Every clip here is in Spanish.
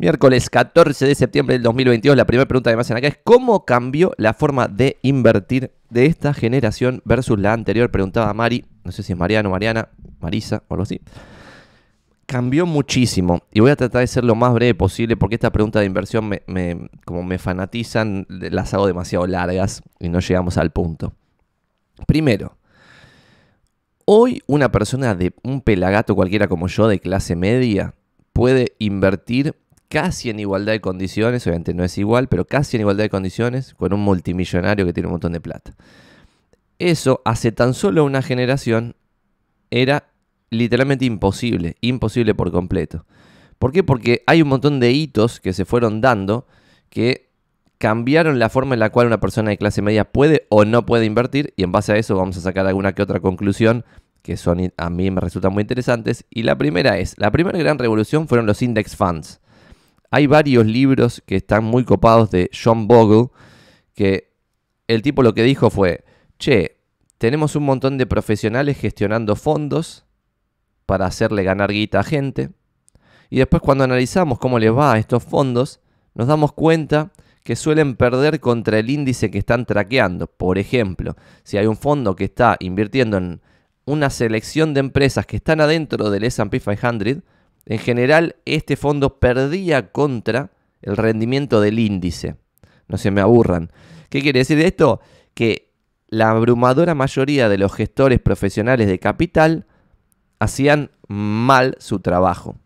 Miércoles 14 de septiembre del 2022, la primera pregunta que me hacen acá es ¿cómo cambió la forma de invertir de esta generación versus la anterior? Preguntaba Mari, no sé si es Mariano, Mariana, Marisa o algo así. Cambió muchísimo y voy a tratar de ser lo más breve posible porque esta pregunta de inversión como me fanatizan, las hago demasiado largas y no llegamos al punto. Primero, hoy una persona de un pelagato cualquiera como yo de clase media puede invertir casi en igualdad de condiciones, obviamente no es igual, pero casi en igualdad de condiciones con un multimillonario que tiene un montón de plata. Eso hace tan solo una generación era literalmente imposible, imposible por completo. ¿Por qué? Porque hay un montón de hitos que se fueron dando que cambiaron la forma en la cual una persona de clase media puede o no puede invertir y en base a eso vamos a sacar alguna que otra conclusión que son a mí me resultan muy interesantes y la primera es, la primera gran revolución fueron los index funds. Hay varios libros que están muy copados de John Bogle, que el tipo lo que dijo fue, che, tenemos un montón de profesionales gestionando fondos para hacerle ganar guita a gente. Y después cuando analizamos cómo les va a estos fondos, nos damos cuenta que suelen perder contra el índice que están traqueando. Por ejemplo, si hay un fondo que está invirtiendo en una selección de empresas que están adentro del S&P 500, en general, este fondo perdía contra el rendimiento del índice. No se me aburran. ¿Qué quiere decir esto? Que la abrumadora mayoría de los gestores profesionales de capital hacían mal su trabajo.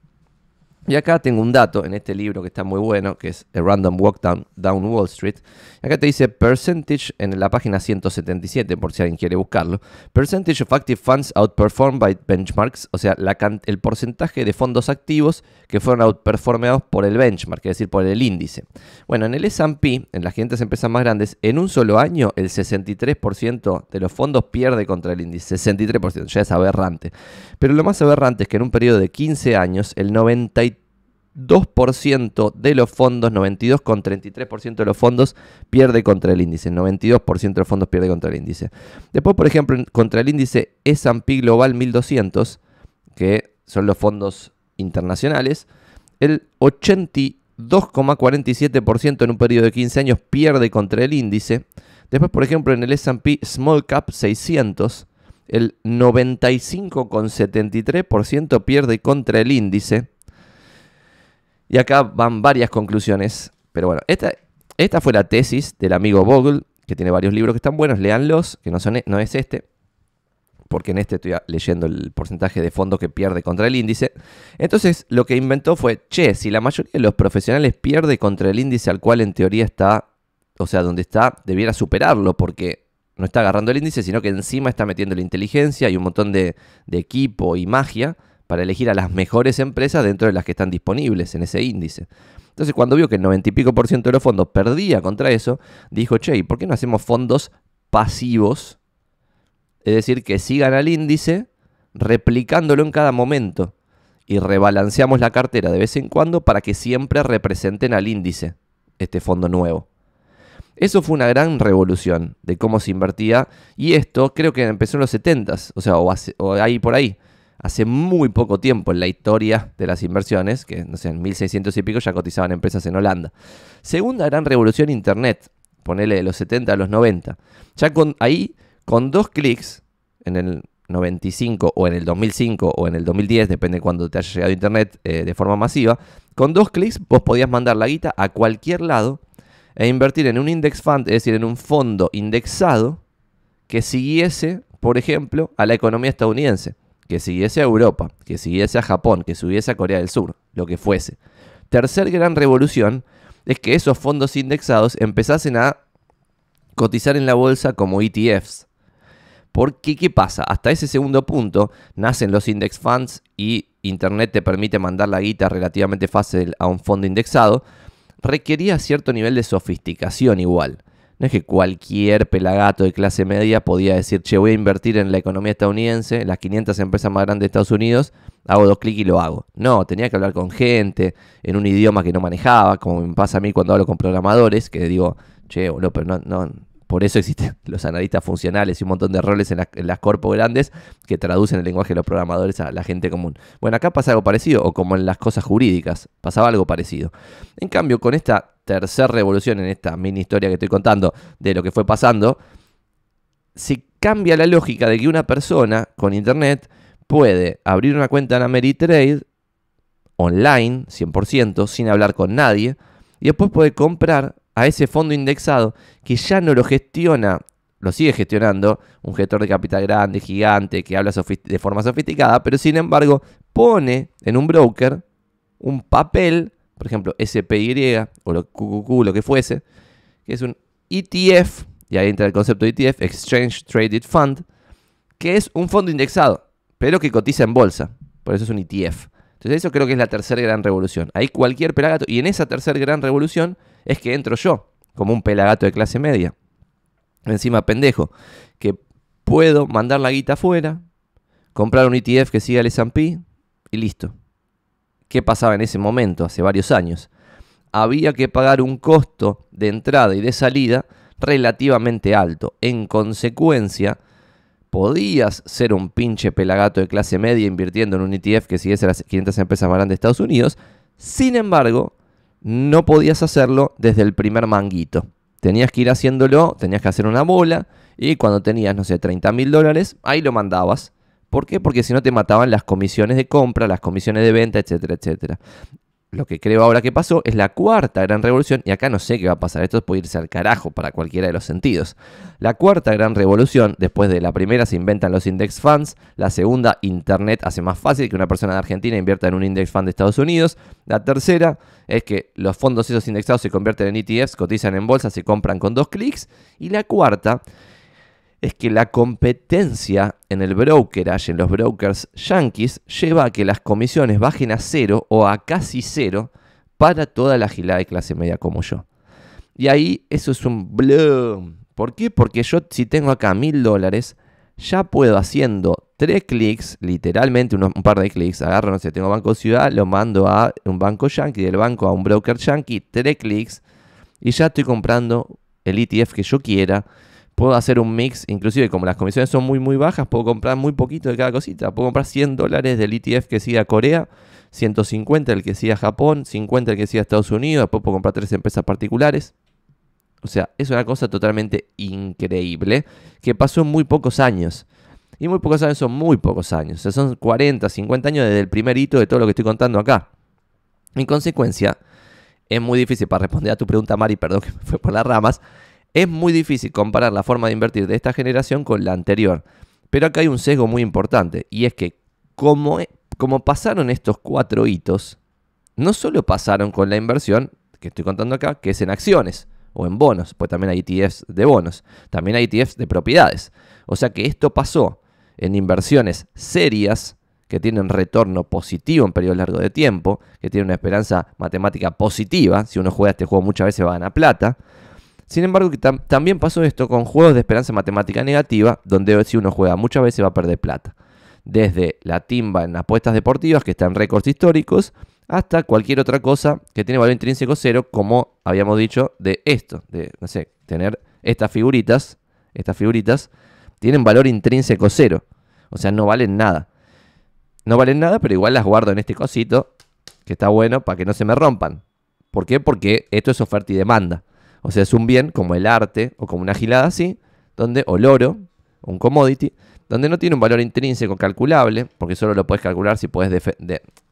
Y acá tengo un dato en este libro que está muy bueno, que es The Random Walk Down Wall Street, Acá te dice percentage en la página 177, por si alguien quiere buscarlo. Percentage of active funds outperformed by benchmarks, o sea, el porcentaje de fondos activos que fueron outperformados por el benchmark, es decir, por el índice. Bueno, en el S&P, en las grandes empresas más grandes, en un solo año el 63% de los fondos pierde contra el índice. 63%, ya es aberrante. Pero lo más aberrante es que en un periodo de 15 años, el 93 2% de los fondos, 92,33% de los fondos pierde contra el índice, 92% de los fondos pierde contra el índice. Después, por ejemplo, contra el índice S&P Global 1200, que son los fondos internacionales, el 82,47% en un periodo de 15 años pierde contra el índice. Después, por ejemplo, en el S&P Small Cap 600, el 95,73% pierde contra el índice y acá van varias conclusiones. Pero bueno, esta, esta fue la tesis del amigo Vogel, que tiene varios libros que están buenos, leanlos, que no, son, e, no es este, porque en este estoy leyendo el porcentaje de fondo que pierde contra el índice. Entonces, lo que inventó fue, che, si la mayoría de los profesionales pierde contra el índice al cual en teoría está, o sea, donde está, debiera superarlo, porque no está agarrando el índice, sino que encima está metiendo la inteligencia y un montón de equipo y magia para elegir a las mejores empresas dentro de las que están disponibles en ese índice. Entonces, cuando vio que el 90 y pico por ciento de los fondos perdía contra eso, dijo, che, ¿y por qué no hacemos fondos pasivos? Es decir, que sigan al índice replicándolo en cada momento y rebalanceamos la cartera de vez en cuando para que siempre representen al índice este fondo nuevo. Eso fue una gran revolución de cómo se invertía y esto creo que empezó en los 70s, o sea, o ahí por ahí hace muy poco tiempo en la historia de las inversiones, que no sé, en 1600 y pico ya cotizaban empresas en Holanda. Segunda gran revolución Internet, ponele de los 70 a los 90. Ya con, ahí, con dos clics, en el 95 o en el 2005 o en el 2010, depende de cuando te haya llegado Internet eh, de forma masiva, con dos clics vos podías mandar la guita a cualquier lado e invertir en un index fund, es decir, en un fondo indexado que siguiese, por ejemplo, a la economía estadounidense que siguiese a Europa, que siguiese a Japón, que subiese a Corea del Sur, lo que fuese. Tercer gran revolución es que esos fondos indexados empezasen a cotizar en la bolsa como ETFs. Porque, ¿qué pasa? Hasta ese segundo punto nacen los index funds y Internet te permite mandar la guita relativamente fácil a un fondo indexado. Requería cierto nivel de sofisticación igual es que cualquier pelagato de clase media podía decir, che, voy a invertir en la economía estadounidense, las 500 empresas más grandes de Estados Unidos, hago dos clics y lo hago. No, tenía que hablar con gente, en un idioma que no manejaba, como me pasa a mí cuando hablo con programadores, que digo, che, boludo, pero no, no, por eso existen los analistas funcionales y un montón de roles en, las corpos grandes que traducen el lenguaje de los programadores a la gente común. Bueno, acá pasa algo parecido, o como en las cosas jurídicas, pasaba algo parecido. En cambio, con esta tercera revolución, en esta mini historia que estoy contando de lo que fue pasando, se cambia la lógica de que una persona con internet puede abrir una cuenta en Ameritrade online, 100%, sin hablar con nadie, y después puede comprar a ese fondo indexado que ya no lo gestiona, lo sigue gestionando un gestor de capital grande, gigante, que habla de forma sofisticada, pero sin embargo pone en un broker un papel, por ejemplo, SPY o lo QQQ, lo que fuese, que es un ETF, y ahí entra el concepto de ETF, Exchange Traded Fund, que es un fondo indexado, pero que cotiza en bolsa. Por eso es un ETF. Entonces eso creo que es la tercera gran revolución. Hay cualquier pelagato. Y en esa tercera gran revolución es que entro yo, como un pelagato de clase media, encima pendejo, que puedo mandar la guita afuera, comprar un ETF que siga el S&P y listo. ¿Qué pasaba en ese momento, hace varios años? Había que pagar un costo de entrada y de salida relativamente alto. En consecuencia, podías ser un pinche pelagato de clase media invirtiendo en un ETF que siguiese las 500 empresas más grandes de Estados Unidos. Sin embargo, no podías hacerlo desde el primer manguito. Tenías que ir haciéndolo, tenías que hacer una bola y cuando tenías, no sé, 30 mil dólares, ahí lo mandabas. ¿Por qué? Porque si no te mataban las comisiones de compra, las comisiones de venta, etcétera, etcétera. Lo que creo ahora que pasó es la cuarta gran revolución, y acá no sé qué va a pasar, esto puede irse al carajo para cualquiera de los sentidos. La cuarta gran revolución, después de la primera se inventan los index funds, la segunda Internet hace más fácil que una persona de Argentina invierta en un index fund de Estados Unidos, la tercera es que los fondos esos indexados se convierten en ETFs, cotizan en bolsa, se compran con dos clics, y la cuarta es que la competencia en el brokerage, en los brokers yankees, lleva a que las comisiones bajen a cero o a casi cero para toda la gilada de clase media como yo. Y ahí eso es un bloom. ¿Por qué? Porque yo si tengo acá mil dólares, ya puedo haciendo tres clics, literalmente un par de clics, agarro, no sé, tengo Banco Ciudad, lo mando a un banco yankee, del banco a un broker yankee, tres clics, y ya estoy comprando el ETF que yo quiera puedo hacer un mix, inclusive como las comisiones son muy muy bajas, puedo comprar muy poquito de cada cosita, puedo comprar 100 dólares del ETF que sigue a Corea, 150 el que sigue a Japón, 50 el que sigue a Estados Unidos, después puedo comprar tres empresas particulares. O sea, es una cosa totalmente increíble que pasó en muy pocos años. Y muy pocos años son muy pocos años. O sea, son 40, 50 años desde el primer hito de todo lo que estoy contando acá. En consecuencia, es muy difícil para responder a tu pregunta, Mari, perdón que me fue por las ramas. Es muy difícil comparar la forma de invertir de esta generación con la anterior. Pero acá hay un sesgo muy importante y es que como, pasaron estos cuatro hitos, no solo pasaron con la inversión que estoy contando acá, que es en acciones o en bonos, pues también hay ETFs de bonos, también hay ETFs de propiedades. O sea que esto pasó en inversiones serias que tienen retorno positivo en periodos largo de tiempo, que tienen una esperanza matemática positiva, si uno juega este juego muchas veces va a ganar plata, sin embargo, también pasó esto con juegos de esperanza matemática negativa, donde si uno juega muchas veces va a perder plata. Desde la timba en apuestas deportivas, que están récords históricos, hasta cualquier otra cosa que tiene valor intrínseco cero, como habíamos dicho de esto, de, sé, tener estas figuritas, estas figuritas, tienen valor intrínseco cero. O sea, no valen nada. No valen nada, pero igual las guardo en este cosito, que está bueno para que no se me rompan. ¿Por qué? Porque esto es oferta y demanda. O sea, es un bien como el arte o como una gilada así, donde, o el oro, un commodity, donde no tiene un valor intrínseco calculable, porque solo lo puedes calcular si puedes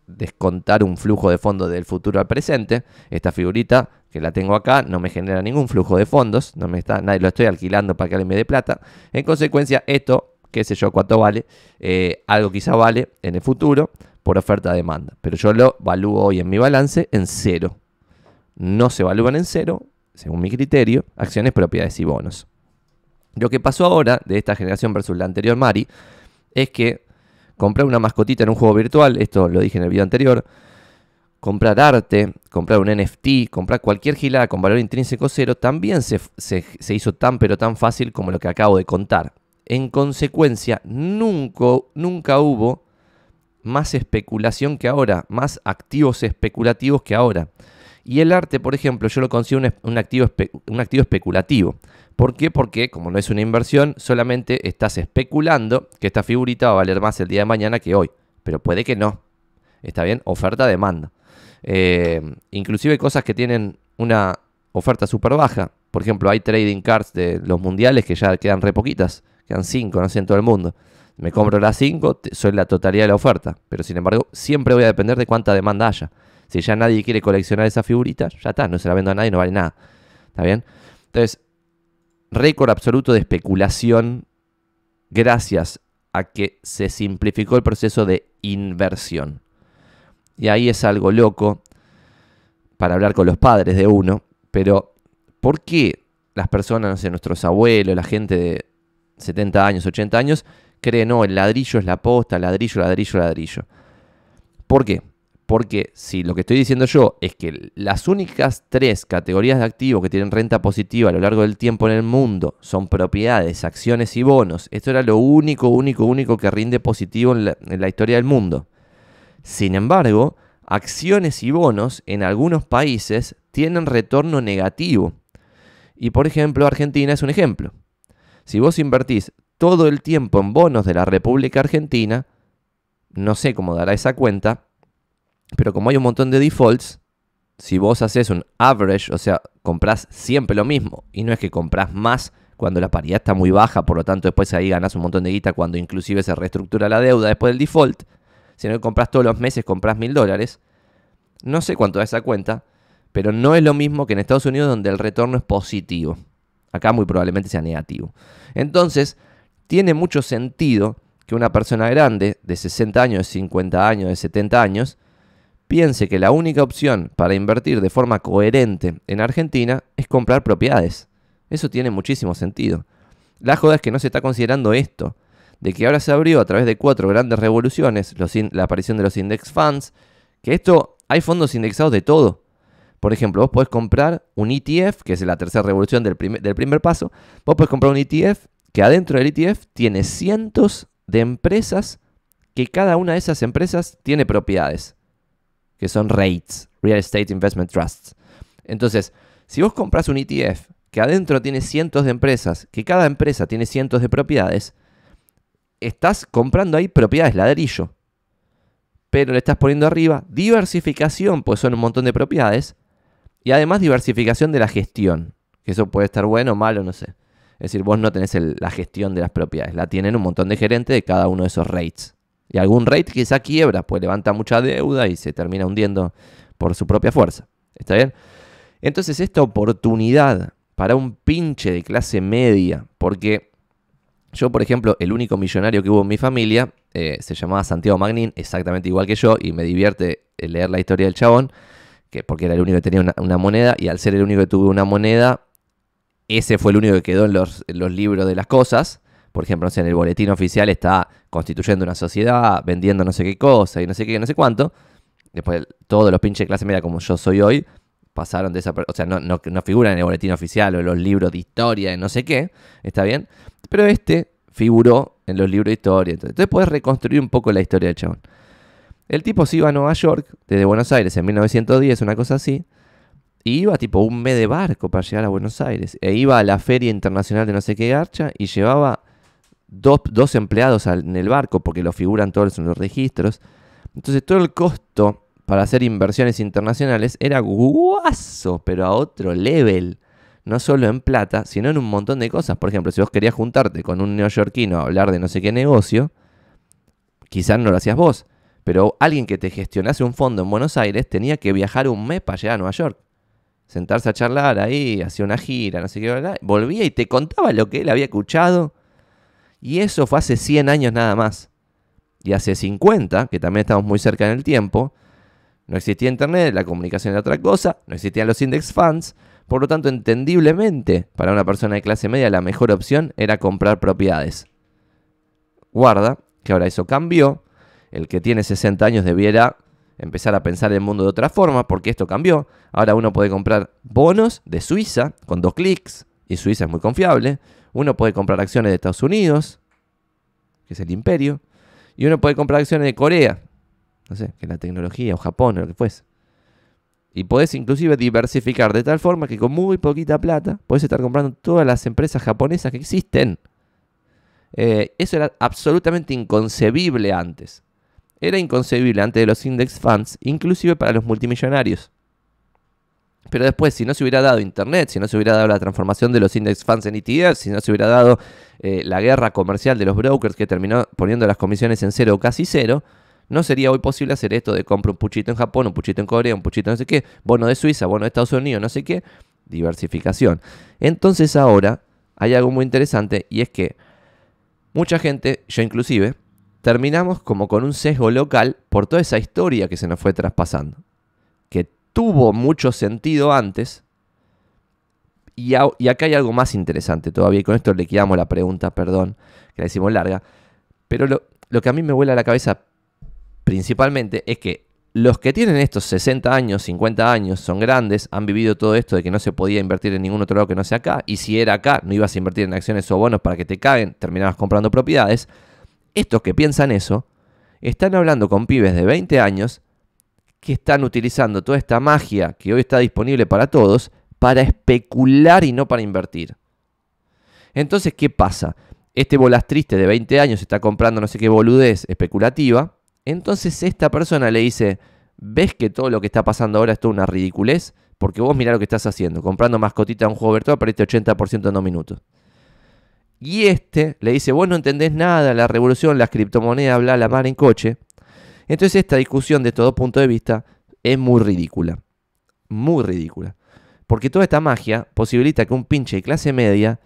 descontar un flujo de fondos del futuro al presente. Esta figurita que la tengo acá no me genera ningún flujo de fondos, no me está, lo estoy alquilando para que alguien me dé plata. En consecuencia, esto, qué sé yo cuánto vale, eh, algo quizá vale en el futuro por oferta-demanda, pero yo lo valúo hoy en mi balance en cero. No se evalúan en cero, según mi criterio, acciones, propiedades y bonos. Lo que pasó ahora de esta generación versus la anterior Mari es que comprar una mascotita en un juego virtual, esto lo dije en el video anterior, comprar arte, comprar un NFT, comprar cualquier gilada con valor intrínseco cero, también se, se hizo tan pero tan fácil como lo que acabo de contar. En consecuencia, nunca, nunca hubo más especulación que ahora, más activos especulativos que ahora. Y el arte, por ejemplo, yo lo considero un, activo, un, activo, especulativo. ¿Por qué? Porque como no es una inversión, solamente estás especulando que esta figurita va a valer más el día de mañana que hoy. Pero puede que no. ¿Está bien? Oferta-demanda. Eh, inclusive cosas que tienen una oferta súper baja. Por ejemplo, hay trading cards de los mundiales que ya quedan re poquitas. Quedan cinco, no sé, en todo el mundo. Me compro las cinco, soy la totalidad de la oferta. Pero sin embargo, siempre voy a depender de cuánta demanda haya. Si ya nadie quiere coleccionar esa figurita ya está, no se la vendo a nadie, no vale nada. ¿Está bien? Entonces, récord absoluto de especulación gracias a que se simplificó el proceso de inversión. Y ahí es algo loco para hablar con los padres de uno, pero ¿por qué las personas, no nuestros abuelos, la gente de 70 años, 80 años, creen, no, el ladrillo es la posta, ladrillo, ladrillo, ladrillo? ¿Por qué? Porque si lo que estoy diciendo yo es que las únicas tres categorías de activos que tienen renta positiva a lo largo del tiempo en el mundo son propiedades, acciones y bonos, esto era lo único, único, único que rinde positivo en la, historia del mundo. Sin embargo, acciones y bonos en algunos países tienen retorno negativo. Y por ejemplo, Argentina es un ejemplo. Si vos invertís todo el tiempo en bonos de la República Argentina, no sé cómo dará esa cuenta, pero como hay un montón de defaults, si vos haces un average, o sea, compras siempre lo mismo, y no es que compras más cuando la paridad está muy baja, por lo tanto después ahí ganás un montón de guita cuando inclusive se reestructura la deuda después del default, sino que compras todos los meses, compras mil dólares, no sé cuánto da esa cuenta, pero no es lo mismo que en Estados Unidos donde el retorno es positivo. Acá muy probablemente sea negativo. Entonces, tiene mucho sentido que una persona grande de 60 años, de 50 años, de 70 años, piense que la única opción para invertir de forma coherente en Argentina es comprar propiedades. Eso tiene muchísimo sentido. La joda es que no se está considerando esto, de que ahora se abrió a través de cuatro grandes revoluciones, la aparición de los index funds, que esto hay fondos indexados de todo. Por ejemplo, vos podés comprar un ETF, que es la tercera revolución del primer, del primer paso, vos podés comprar un ETF que adentro del ETF tiene cientos de empresas que cada una de esas empresas tiene propiedades que son REITs, Real Estate Investment Trusts. Entonces, si vos compras un ETF que adentro tiene cientos de empresas, que cada empresa tiene cientos de propiedades, estás comprando ahí propiedades, ladrillo. Pero le estás poniendo arriba diversificación, pues son un montón de propiedades, y además diversificación de la gestión, que eso puede estar bueno o malo, no sé. Es decir, vos no tenés la gestión de las propiedades, la tienen un montón de gerentes de cada uno de esos rates. Y algún rate quizá quiebra, pues levanta mucha deuda y se termina hundiendo por su propia fuerza. ¿Está bien? Entonces esta oportunidad para un pinche de clase media, porque yo, por ejemplo, el único millonario que hubo en mi familia eh, se llamaba Santiago Magnin, exactamente igual que yo, y me divierte eh, leer la historia del chabón, que porque era el único que tenía una, moneda, y al ser el único que tuvo una moneda, ese fue el único que quedó en los libros de las cosas por ejemplo, no sé, en el boletín oficial está constituyendo una sociedad, vendiendo no sé qué cosa y no sé qué, no sé cuánto. Después todos los pinches clases, clase media como yo soy hoy pasaron de esa... O sea, no, no, figuran en el boletín oficial o en los libros de historia, y no sé qué, ¿está bien? Pero este figuró en los libros de historia. Entonces, puedes reconstruir un poco la historia del chabón. El tipo se iba a Nueva York, desde Buenos Aires en 1910, una cosa así, y iba tipo un mes de barco para llegar a Buenos Aires. E iba a la Feria Internacional de no sé qué garcha y llevaba dos, empleados en el barco porque lo figuran todos en los registros. Entonces todo el costo para hacer inversiones internacionales era guaso, pero a otro level. No solo en plata, sino en un montón de cosas. Por ejemplo, si vos querías juntarte con un neoyorquino a hablar de no sé qué negocio, quizás no lo hacías vos, pero alguien que te gestionase un fondo en Buenos Aires tenía que viajar un mes para llegar a Nueva York. Sentarse a charlar ahí, hacía una gira, no sé qué, volvía y te contaba lo que él había escuchado y eso fue hace 100 años nada más. Y hace 50, que también estamos muy cerca en el tiempo, no existía Internet, la comunicación era otra cosa, no existían los index funds. Por lo tanto, entendiblemente, para una persona de clase media la mejor opción era comprar propiedades. Guarda, que ahora eso cambió. El que tiene 60 años debiera empezar a pensar el mundo de otra forma, porque esto cambió. Ahora uno puede comprar bonos de Suiza con dos clics, y Suiza es muy confiable. Uno puede comprar acciones de Estados Unidos, que es el imperio, y uno puede comprar acciones de Corea, no sé, que es la tecnología, o Japón, o lo que fuese. Y podés inclusive diversificar de tal forma que con muy poquita plata podés estar comprando todas las empresas japonesas que existen. Eh, eso era absolutamente inconcebible antes. Era inconcebible antes de los index funds, inclusive para los multimillonarios. Pero después, si no se hubiera dado Internet, si no se hubiera dado la transformación de los index funds en ETF, si no se hubiera dado eh, la guerra comercial de los brokers que terminó poniendo las comisiones en cero o casi cero, no sería hoy posible hacer esto de compra un puchito en Japón, un puchito en Corea, un puchito no sé qué, bono de Suiza, bono de Estados Unidos, no sé qué, diversificación. Entonces ahora hay algo muy interesante y es que mucha gente, yo inclusive, terminamos como con un sesgo local por toda esa historia que se nos fue traspasando tuvo mucho sentido antes. Y, acá hay algo más interesante todavía, y con esto le quitamos la pregunta, perdón, que la hicimos larga. Pero lo, que a mí me vuela a la cabeza principalmente es que los que tienen estos 60 años, 50 años, son grandes, han vivido todo esto de que no se podía invertir en ningún otro lado que no sea acá, y si era acá, no ibas a invertir en acciones o bonos para que te caguen, terminabas comprando propiedades. Estos que piensan eso, están hablando con pibes de 20 años que están utilizando toda esta magia que hoy está disponible para todos para especular y no para invertir. Entonces, ¿qué pasa? Este bolas triste de 20 años está comprando no sé qué boludez especulativa. Entonces esta persona le dice, ¿ves que todo lo que está pasando ahora es toda una ridiculez? Porque vos mirá lo que estás haciendo, comprando mascotita a un juego virtual, perdiste 80% en dos minutos. Y este le dice, vos no entendés nada, la revolución, las criptomonedas, bla, la mar en coche. Entonces esta discusión de todo punto de vista es muy ridícula. Muy ridícula. Porque toda esta magia posibilita que un pinche de clase media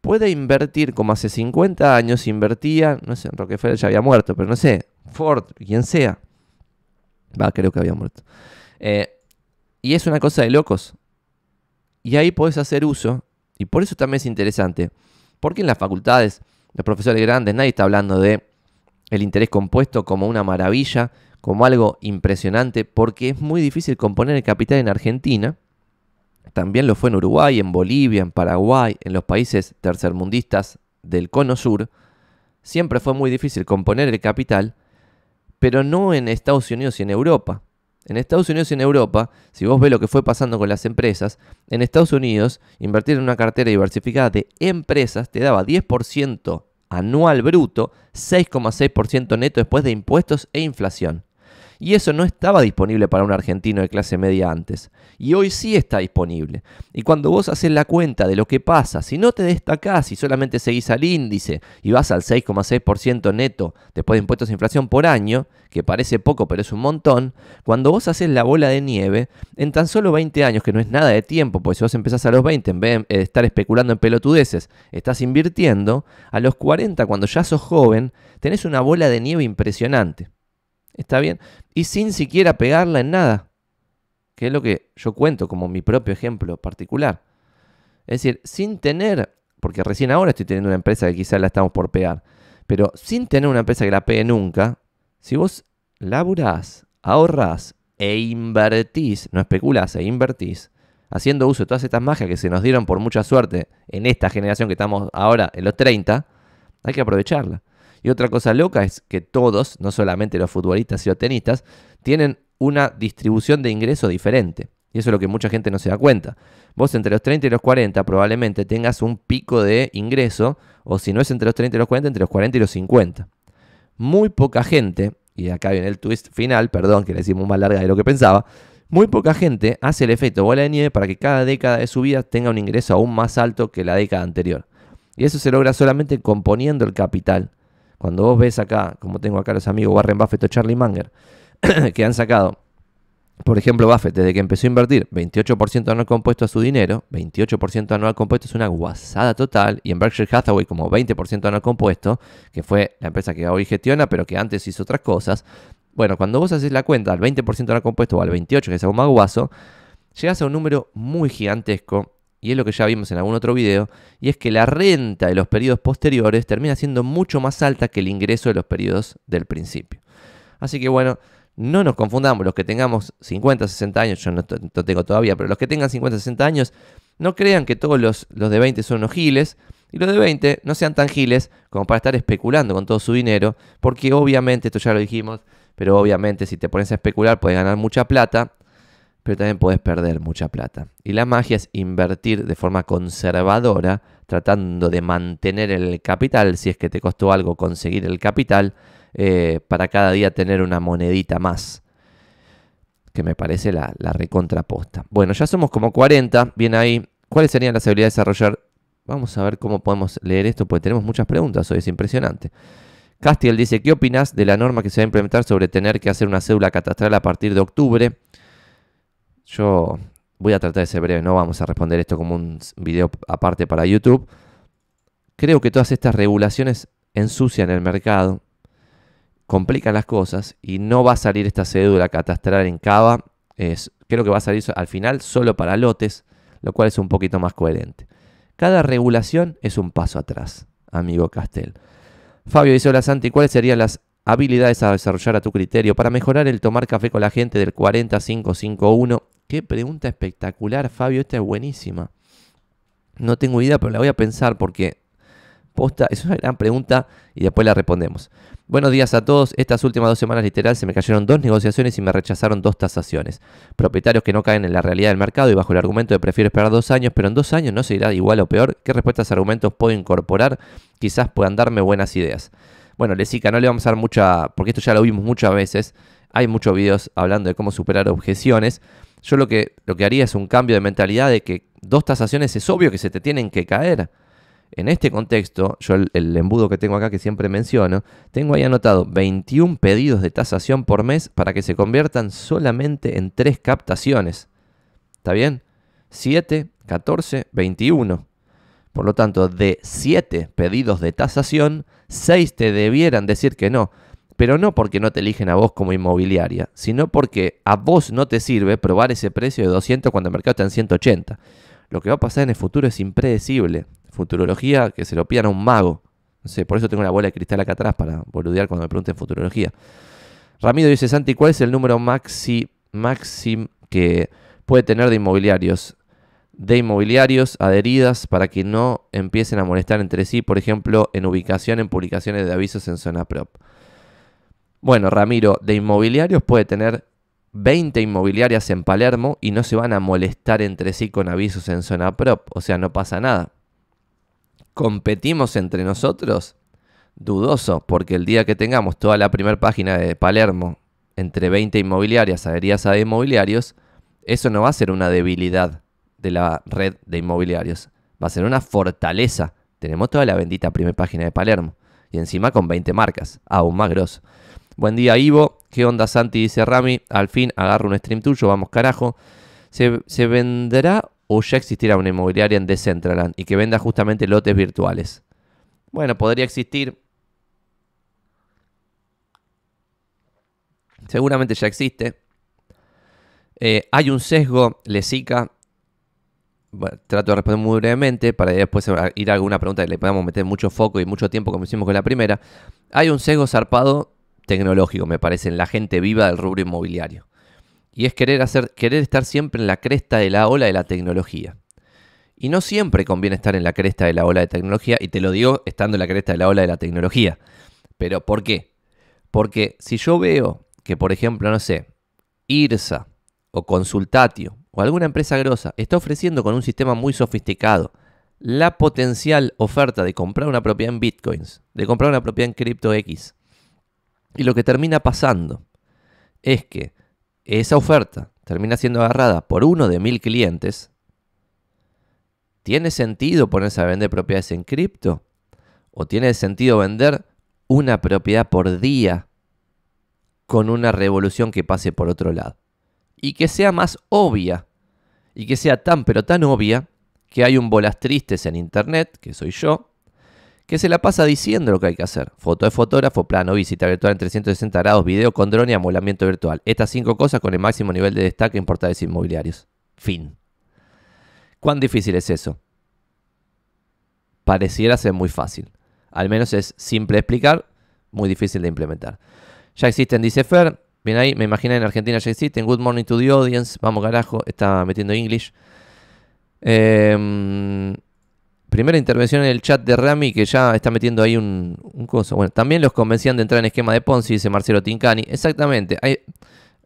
pueda invertir como hace 50 años invertía, no sé, Rockefeller ya había muerto, pero no sé, Ford, quien sea. Va, creo que había muerto. Eh, y es una cosa de locos. Y ahí podés hacer uso, y por eso también es interesante, porque en las facultades, los profesores grandes, nadie está hablando de el interés compuesto como una maravilla, como algo impresionante, porque es muy difícil componer el capital en Argentina. También lo fue en Uruguay, en Bolivia, en Paraguay, en los países tercermundistas del Cono Sur. Siempre fue muy difícil componer el capital, pero no en Estados Unidos y en Europa. En Estados Unidos y en Europa, si vos ves lo que fue pasando con las empresas, en Estados Unidos invertir en una cartera diversificada de empresas te daba 10% anual bruto, 6,6% neto después de impuestos e inflación. Y eso no estaba disponible para un argentino de clase media antes. Y hoy sí está disponible. Y cuando vos haces la cuenta de lo que pasa, si no te destacás y solamente seguís al índice y vas al 6,6% neto después de impuestos de inflación por año, que parece poco pero es un montón, cuando vos haces la bola de nieve, en tan solo 20 años, que no es nada de tiempo, porque si vos empezás a los 20, en vez de estar especulando en pelotudeces, estás invirtiendo, a los 40, cuando ya sos joven, tenés una bola de nieve impresionante. ¿Está bien? Y sin siquiera pegarla en nada, que es lo que yo cuento como mi propio ejemplo particular. Es decir, sin tener, porque recién ahora estoy teniendo una empresa que quizás la estamos por pegar, pero sin tener una empresa que la pegue nunca, si vos laburás, ahorrás e invertís, no especulás, e invertís, haciendo uso de todas estas magias que se nos dieron por mucha suerte en esta generación que estamos ahora en los 30, hay que aprovecharla. Y otra cosa loca es que todos, no solamente los futbolistas y los tenistas, tienen una distribución de ingreso diferente. Y eso es lo que mucha gente no se da cuenta. Vos entre los 30 y los 40 probablemente tengas un pico de ingreso, o si no es entre los 30 y los 40, entre los 40 y los 50. Muy poca gente, y acá viene el twist final, perdón que le decimos más larga de lo que pensaba, muy poca gente hace el efecto bola de nieve para que cada década de su vida tenga un ingreso aún más alto que la década anterior. Y eso se logra solamente componiendo el capital cuando vos ves acá, como tengo acá los amigos Warren Buffett o Charlie Munger, que han sacado, por ejemplo, Buffett, desde que empezó a invertir, 28% anual compuesto a su dinero, 28% anual compuesto es una guasada total, y en Berkshire Hathaway como 20% anual compuesto, que fue la empresa que hoy gestiona, pero que antes hizo otras cosas. Bueno, cuando vos haces la cuenta al 20% anual compuesto o al 28%, que es algo más guaso, llegas a un número muy gigantesco y es lo que ya vimos en algún otro video, y es que la renta de los periodos posteriores termina siendo mucho más alta que el ingreso de los periodos del principio. Así que bueno, no nos confundamos, los que tengamos 50, 60 años, yo no, tengo todavía, pero los que tengan 50, 60 años, no crean que todos los, los de 20 son unos giles, y los de 20 no sean tan giles como para estar especulando con todo su dinero, porque obviamente, esto ya lo dijimos, pero obviamente si te pones a especular puedes ganar mucha plata pero también puedes perder mucha plata. Y la magia es invertir de forma conservadora, tratando de mantener el capital, si es que te costó algo conseguir el capital, eh, para cada día tener una monedita más. Que me parece la, recontraposta. Bueno, ya somos como 40, bien ahí. ¿Cuáles serían las habilidades a desarrollar? Vamos a ver cómo podemos leer esto, porque tenemos muchas preguntas hoy, es impresionante. Castiel dice, ¿qué opinas de la norma que se va a implementar sobre tener que hacer una cédula catastral a partir de octubre? Yo voy a tratar de ser breve, no vamos a responder esto como un video aparte para YouTube. Creo que todas estas regulaciones ensucian el mercado, complican las cosas y no va a salir esta cédula catastral en Cava. Es, creo que va a salir al final solo para lotes, lo cual es un poquito más coherente. Cada regulación es un paso atrás, amigo Castel. Fabio dice, hola Santi, ¿cuáles serían las habilidades a desarrollar a tu criterio para mejorar el tomar café con la gente del 40551 Qué pregunta espectacular, Fabio. Esta es buenísima. No tengo idea, pero la voy a pensar porque posta, es una gran pregunta y después la respondemos. Buenos días a todos. Estas últimas dos semanas literal se me cayeron dos negociaciones y me rechazaron dos tasaciones. Propietarios que no caen en la realidad del mercado y bajo el argumento de prefiero esperar dos años, pero en dos años no se igual o peor. ¿Qué respuestas argumentos puedo incorporar? Quizás puedan darme buenas ideas. Bueno, Lesica, no le vamos a dar mucha, porque esto ya lo vimos muchas veces. Hay muchos videos hablando de cómo superar objeciones. Yo lo que, lo que haría es un cambio de mentalidad de que dos tasaciones es obvio que se te tienen que caer. En este contexto, yo el, embudo que tengo acá que siempre menciono, tengo ahí anotado 21 pedidos de tasación por mes para que se conviertan solamente en tres captaciones. ¿Está bien? 7, 14, 21. Por lo tanto, de 7 pedidos de tasación, 6 te debieran decir que no. Pero no porque no te eligen a vos como inmobiliaria, sino porque a vos no te sirve probar ese precio de 200 cuando el mercado está en 180. Lo que va a pasar en el futuro es impredecible. Futurología que se lo pidan a un mago. por eso tengo la bola de cristal acá atrás para boludear cuando me pregunten futurología. Ramiro dice, Santi, ¿cuál es el número maxi, que puede tener de inmobiliarios? De inmobiliarios adheridas para que no empiecen a molestar entre sí, por ejemplo, en ubicación, en publicaciones de avisos en zona prop. Bueno, Ramiro, de inmobiliarios puede tener 20 inmobiliarias en Palermo y no se van a molestar entre sí con avisos en zona prop, o sea, no pasa nada. ¿Competimos entre nosotros? Dudoso, porque el día que tengamos toda la primera página de Palermo entre 20 inmobiliarias adheridas a inmobiliarios, eso no va a ser una debilidad de la red de inmobiliarios, va a ser una fortaleza. Tenemos toda la bendita primera página de Palermo y encima con 20 marcas, aún más grosso. Buen día, Ivo. ¿Qué onda, Santi? Dice Rami. Al fin agarro un stream tuyo, vamos carajo. ¿Se, venderá o ya existirá una inmobiliaria en Decentraland y que venda justamente lotes virtuales? Bueno, podría existir. Seguramente ya existe. Eh, hay un sesgo, Lesica. trato de responder muy brevemente para después ir a alguna pregunta que le podamos meter mucho foco y mucho tiempo como hicimos con la primera. Hay un sesgo zarpado tecnológico, me parece, en la gente viva del rubro inmobiliario. Y es querer, hacer, querer estar siempre en la cresta de la ola de la tecnología. Y no siempre conviene estar en la cresta de la ola de tecnología, y te lo digo estando en la cresta de la ola de la tecnología. Pero ¿por qué? Porque si yo veo que, por ejemplo, no sé, IRSA o Consultatio o alguna empresa grosa está ofreciendo con un sistema muy sofisticado la potencial oferta de comprar una propiedad en bitcoins, de comprar una propiedad en cripto X, y lo que termina pasando es que esa oferta termina siendo agarrada por uno de mil clientes. ¿Tiene sentido ponerse a vender propiedades en cripto? ¿O tiene sentido vender una propiedad por día con una revolución que pase por otro lado? Y que sea más obvia, y que sea tan pero tan obvia que hay un bolas tristes en internet, que soy yo, que se la pasa diciendo lo que hay que hacer. Foto de fotógrafo, plano, visita virtual en 360 grados, video con drone y amolamiento virtual. Estas cinco cosas con el máximo nivel de destaque en portales inmobiliarios. Fin. ¿Cuán difícil es eso? Pareciera ser muy fácil. Al menos es simple de explicar, muy difícil de implementar. Ya existen, dice Fer. Bien ahí, me imagino en Argentina ya existen. Good morning to the audience. Vamos carajo, está metiendo English. Eh, primera intervención en el chat de Rami, que ya está metiendo ahí un, coso. Bueno, también los convencían de entrar en esquema de Ponzi, dice Marcelo Tincani. Exactamente.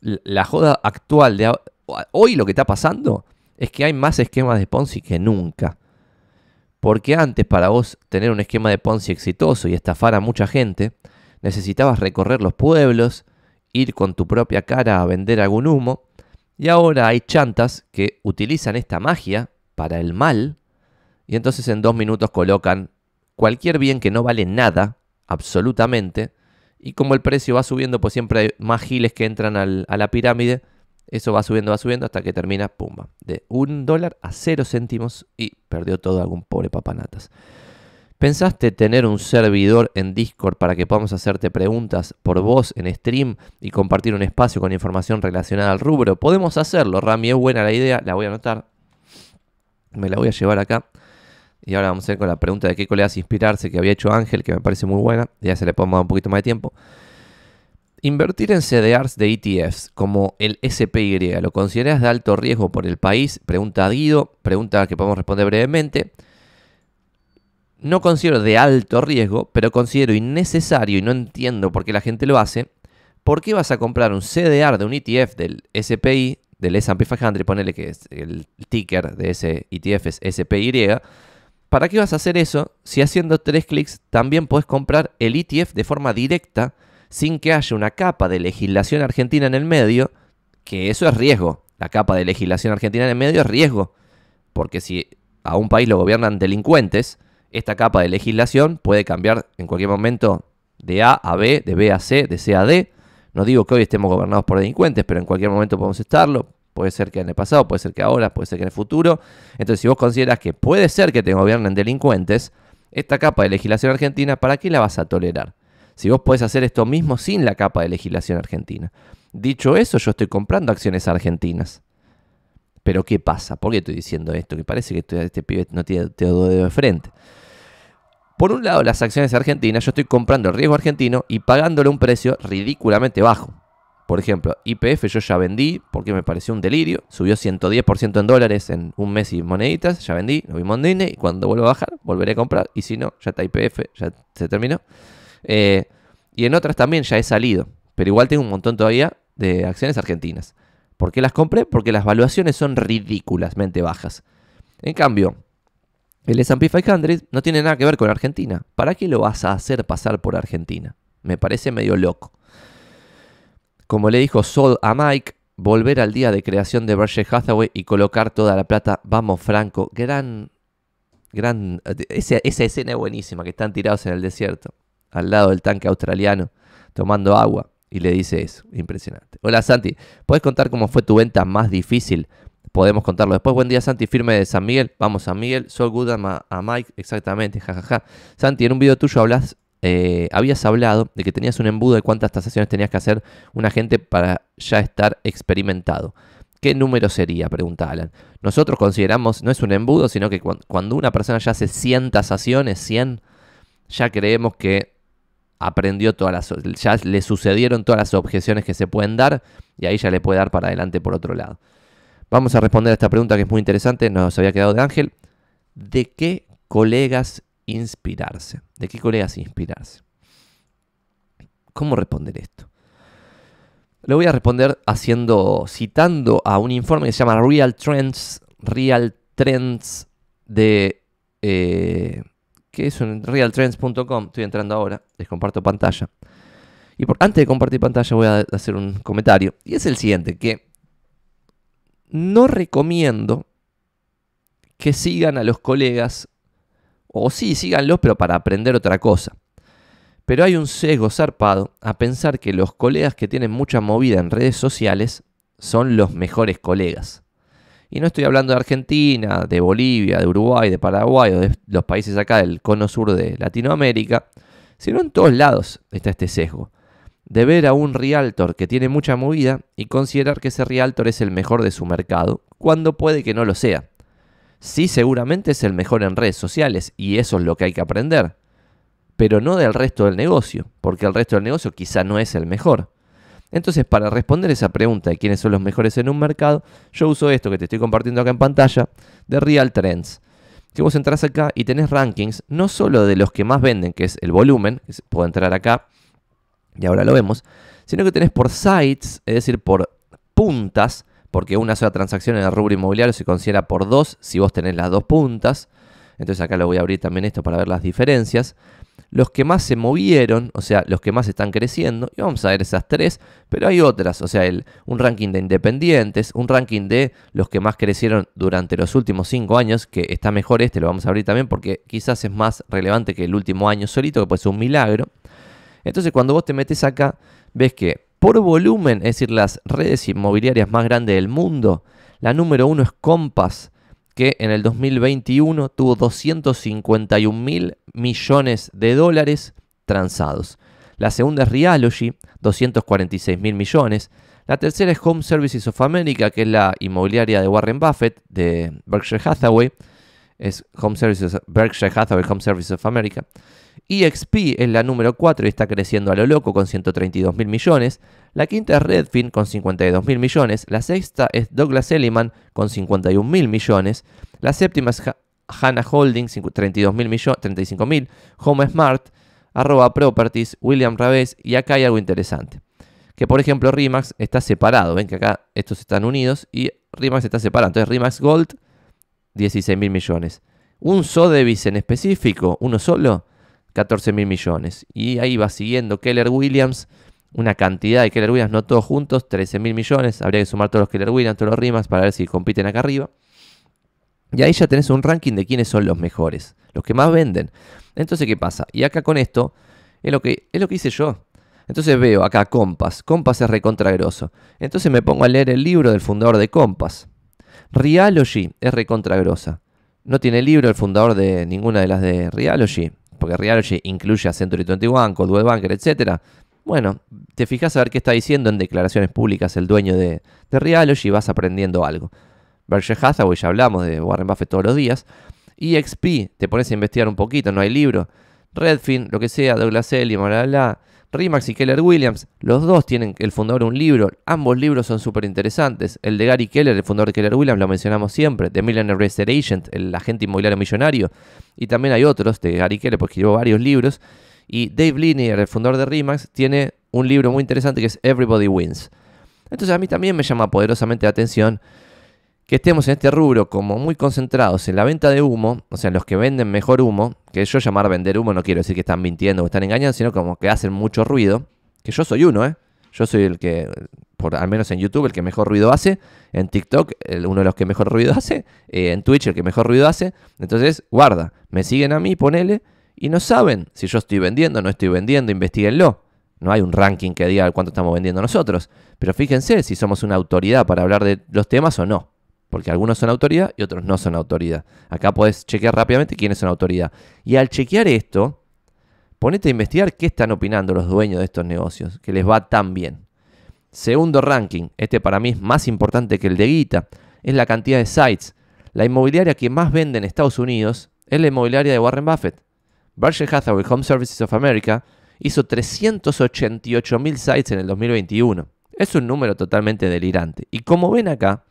la joda actual de hoy lo que está pasando es que hay más esquemas de Ponzi que nunca. Porque antes, para vos tener un esquema de Ponzi exitoso y estafar a mucha gente, necesitabas recorrer los pueblos, ir con tu propia cara a vender algún humo. Y ahora hay chantas que utilizan esta magia para el mal y entonces en dos minutos colocan cualquier bien que no vale nada, absolutamente, y como el precio va subiendo, pues siempre hay más giles que entran a la pirámide, eso va subiendo, va subiendo hasta que termina, pumba, de un dólar a cero céntimos y perdió todo algún pobre papanatas. ¿Pensaste tener un servidor en Discord para que podamos hacerte preguntas por voz en stream y compartir un espacio con información relacionada al rubro? Podemos hacerlo, Rami, es buena la idea, la voy a anotar. Me la voy a llevar acá. Y ahora vamos a ir con la pregunta de qué colegas inspirarse que había hecho Ángel, que me parece muy buena. Ya se le podemos un poquito más de tiempo. Invertir en CDRs de ETFs como el SPY, ¿lo consideras de alto riesgo por el país? Pregunta Guido, pregunta que podemos responder brevemente. No considero de alto riesgo, pero considero innecesario y no entiendo por qué la gente lo hace. ¿Por qué vas a comprar un CDR de un ETF del SPI, del S&P 500, ponele que es el ticker de ese ETF es SPY? ¿para qué vas a hacer eso si haciendo tres clics también puedes comprar el ETF de forma directa sin que haya una capa de legislación argentina en el medio? Que eso es riesgo. La capa de legislación argentina en el medio es riesgo. Porque si a un país lo gobiernan delincuentes, esta capa de legislación puede cambiar en cualquier momento de A a B, de B a C, de C a D. No digo que hoy estemos gobernados por delincuentes, pero en cualquier momento podemos estarlo. Puede ser que en el pasado, puede ser que ahora, puede ser que en el futuro. Entonces, si vos consideras que puede ser que te gobiernen delincuentes, esta capa de legislación argentina, ¿para qué la vas a tolerar? Si vos podés hacer esto mismo sin la capa de legislación argentina. Dicho eso, yo estoy comprando acciones argentinas. Pero ¿qué pasa? ¿Por qué estoy diciendo esto? Que parece que este, pibe no tiene dos de frente. Por un lado, las acciones argentinas, yo estoy comprando el riesgo argentino y pagándole un precio ridículamente bajo. Por ejemplo, IPF yo ya vendí porque me pareció un delirio. Subió 110% en dólares en un mes y moneditas. Ya vendí, lo vi en Y cuando vuelva a bajar, volveré a comprar. Y si no, ya está IPF, ya se terminó. Eh, y en otras también ya he salido. Pero igual tengo un montón todavía de acciones argentinas. ¿Por qué las compré? Porque las valuaciones son ridículamente bajas. En cambio, el SP 500 no tiene nada que ver con Argentina. ¿Para qué lo vas a hacer pasar por Argentina? Me parece medio loco. Como le dijo Sol a Mike, volver al día de creación de Berkshire Hathaway y colocar toda la plata, vamos Franco, gran, gran, esa, esa escena es buenísima, que están tirados en el desierto, al lado del tanque australiano, tomando agua, y le dice eso, impresionante. Hola Santi, ¿puedes contar cómo fue tu venta más difícil? Podemos contarlo después. Buen día Santi, firme de San Miguel, vamos San Miguel, Sol Goodman a Mike, exactamente, jajaja. Santi, en un video tuyo hablas eh, habías hablado de que tenías un embudo de cuántas tasaciones tenías que hacer un agente para ya estar experimentado. ¿Qué número sería? Pregunta Alan. Nosotros consideramos, no es un embudo, sino que cuando una persona ya hace 100 tasaciones, 100, ya creemos que aprendió todas las, ya le sucedieron todas las objeciones que se pueden dar y ahí ya le puede dar para adelante por otro lado. Vamos a responder a esta pregunta que es muy interesante, nos había quedado de Ángel. ¿De qué colegas inspirarse. ¿De qué colegas inspirarse? ¿Cómo responder esto? Lo voy a responder haciendo, citando a un informe que se llama Real Trends, Real Trends de... Eh, qué es un realtrends.com, estoy entrando ahora, les comparto pantalla. Y antes de compartir pantalla voy a hacer un comentario. Y es el siguiente, que no recomiendo que sigan a los colegas o sí, síganlos, pero para aprender otra cosa. Pero hay un sesgo zarpado a pensar que los colegas que tienen mucha movida en redes sociales son los mejores colegas. Y no estoy hablando de Argentina, de Bolivia, de Uruguay, de Paraguay o de los países acá del cono sur de Latinoamérica, sino en todos lados está este sesgo. De ver a un realtor que tiene mucha movida y considerar que ese realtor es el mejor de su mercado, cuando puede que no lo sea. Sí, seguramente es el mejor en redes sociales y eso es lo que hay que aprender, pero no del resto del negocio, porque el resto del negocio quizá no es el mejor. Entonces, para responder esa pregunta de quiénes son los mejores en un mercado, yo uso esto que te estoy compartiendo acá en pantalla de Real Trends. Si vos entras acá y tenés rankings, no solo de los que más venden, que es el volumen, que puedo entrar acá y ahora lo vemos, sino que tenés por sites, es decir, por puntas, porque una sola transacción en el rubro inmobiliario se considera por dos si vos tenés las dos puntas. Entonces acá lo voy a abrir también esto para ver las diferencias. Los que más se movieron, o sea, los que más están creciendo, y vamos a ver esas tres, pero hay otras, o sea, el, un ranking de independientes, un ranking de los que más crecieron durante los últimos cinco años, que está mejor este, lo vamos a abrir también porque quizás es más relevante que el último año solito, que puede ser un milagro. Entonces cuando vos te metes acá, ves que por volumen, es decir, las redes inmobiliarias más grandes del mundo. La número uno es Compass, que en el 2021 tuvo 251 mil millones de dólares transados. La segunda es Realogy, 246 mil millones. La tercera es Home Services of America, que es la inmobiliaria de Warren Buffett, de Berkshire Hathaway, es Home Services, Berkshire Hathaway Home Services of America. EXP es la número 4 y está creciendo a lo loco con 132 mil millones. La quinta es Redfin con 52 mil millones. La sexta es Douglas Elliman con 51 mil millones. La séptima es Hannah Holding, 32 mil millones, 35 mil. Home Smart, arroba Properties, William Raves. Y acá hay algo interesante. Que por ejemplo Rimax está separado. Ven que acá estos están unidos y Rimax está separado. Entonces Rimax Gold 16 mil millones. Un Sodevis en específico, uno solo, 14 mil millones. Y ahí va siguiendo Keller Williams, una cantidad de Keller Williams, no todos juntos, 13 mil millones. Habría que sumar todos los Keller Williams, todos los Rimas, para ver si compiten acá arriba. Y ahí ya tenés un ranking de quiénes son los mejores, los que más venden. Entonces, ¿qué pasa? Y acá con esto, es lo que, es lo que hice yo. Entonces veo acá Compass. Compass es recontragroso. Entonces me pongo a leer el libro del fundador de Compass. Realogy es recontragrosa, No tiene libro el fundador de ninguna de las de Realogy, porque Realogy incluye a Century 21, Coldwell Banker, etc. Bueno, te fijas a ver qué está diciendo en declaraciones públicas el dueño de, de Realogy y vas aprendiendo algo. Berkshire Hathaway, ya hablamos de Warren Buffett todos los días. EXP, te pones a investigar un poquito, no hay libro. Redfin, lo que sea, Douglas Elliman, bla, bla, bla. Remax y Keller Williams, los dos tienen el fundador de un libro, ambos libros son súper interesantes. El de Gary Keller, el fundador de Keller Williams, lo mencionamos siempre, The Millionaire estate Agent, el agente inmobiliario millonario. Y también hay otros de Gary Keller, porque escribió varios libros. Y Dave Linear, el fundador de Remax, tiene un libro muy interesante que es Everybody Wins. Entonces a mí también me llama poderosamente la atención que estemos en este rubro como muy concentrados en la venta de humo, o sea, los que venden mejor humo, que yo llamar vender humo no quiero decir que están mintiendo o están engañando, sino como que hacen mucho ruido, que yo soy uno, ¿eh? Yo soy el que, por, al menos en YouTube, el que mejor ruido hace, en TikTok, el, uno de los que mejor ruido hace, eh, en Twitch, el que mejor ruido hace, entonces, guarda, me siguen a mí, ponele, y no saben si yo estoy vendiendo, o no estoy vendiendo, investiguenlo. No hay un ranking que diga cuánto estamos vendiendo nosotros, pero fíjense si somos una autoridad para hablar de los temas o no porque algunos son autoridad y otros no son autoridad. Acá podés chequear rápidamente quiénes son autoridad. Y al chequear esto, ponete a investigar qué están opinando los dueños de estos negocios, que les va tan bien. Segundo ranking, este para mí es más importante que el de Guita, es la cantidad de sites. La inmobiliaria que más vende en Estados Unidos es la inmobiliaria de Warren Buffett. Berkshire Hathaway Home Services of America hizo 388.000 sites en el 2021. Es un número totalmente delirante. Y como ven acá,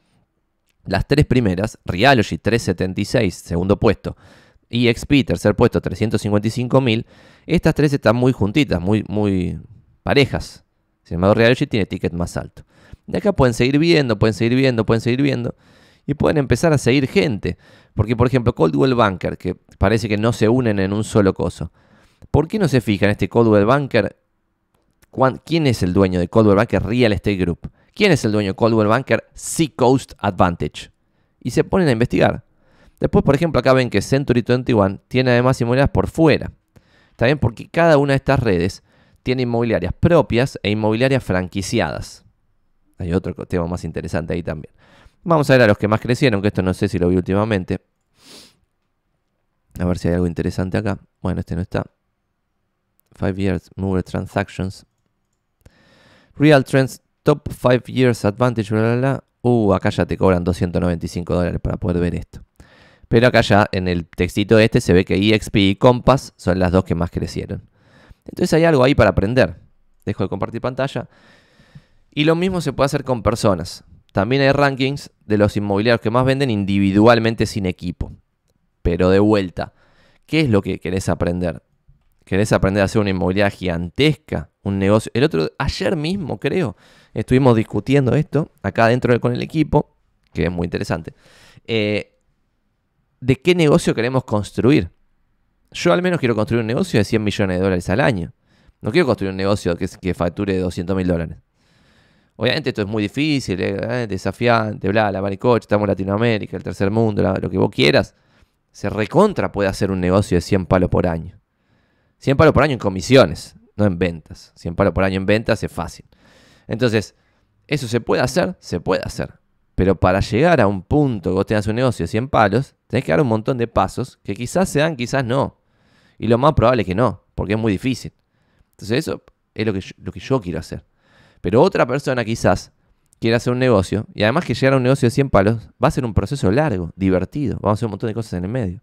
las tres primeras, Realogy 376, segundo puesto, y XP, tercer puesto, 355.000, estas tres están muy juntitas, muy, muy parejas. Sin embargo, Realogy tiene ticket más alto. De acá pueden seguir viendo, pueden seguir viendo, pueden seguir viendo. Y pueden empezar a seguir gente. Porque, por ejemplo, Coldwell Banker, que parece que no se unen en un solo coso. ¿Por qué no se fijan este Coldwell Banker? ¿Quién es el dueño de Coldwell Banker Real Estate Group? ¿Quién es el dueño Coldwell Banker? Coast Advantage. Y se ponen a investigar. Después, por ejemplo, acá ven que Century 21 tiene además inmobiliarias por fuera. También porque cada una de estas redes tiene inmobiliarias propias e inmobiliarias franquiciadas. Hay otro tema más interesante ahí también. Vamos a ver a los que más crecieron, que esto no sé si lo vi últimamente. A ver si hay algo interesante acá. Bueno, este no está. Five Years Mover Transactions. Real Trends Top 5 Years Advantage, bla, uh, acá ya te cobran 295 dólares para poder ver esto. Pero acá ya en el textito este se ve que EXP y Compass son las dos que más crecieron. Entonces hay algo ahí para aprender. Dejo de compartir pantalla. Y lo mismo se puede hacer con personas. También hay rankings de los inmobiliarios que más venden individualmente sin equipo. Pero de vuelta, ¿qué es lo que querés aprender? ¿Querés aprender a hacer una inmobiliaria gigantesca? Un negocio. El otro, ayer mismo creo, estuvimos discutiendo esto acá dentro con el equipo, que es muy interesante, eh, de qué negocio queremos construir. Yo al menos quiero construir un negocio de 100 millones de dólares al año. No quiero construir un negocio que, que facture 200 mil dólares. Obviamente esto es muy difícil, eh, eh, desafiante, bla, la baricoche, estamos en Latinoamérica, el tercer mundo, lo que vos quieras. Se recontra puede hacer un negocio de 100 palos por año. 100 palos por año en comisiones, no en ventas. 100 palos por año en ventas es fácil. Entonces, eso se puede hacer, se puede hacer. Pero para llegar a un punto que vos tengas un negocio de 100 palos, tenés que dar un montón de pasos que quizás se dan, quizás no. Y lo más probable es que no, porque es muy difícil. Entonces eso es lo que yo, lo que yo quiero hacer. Pero otra persona quizás quiera hacer un negocio, y además que llegar a un negocio de 100 palos va a ser un proceso largo, divertido, vamos a hacer un montón de cosas en el medio.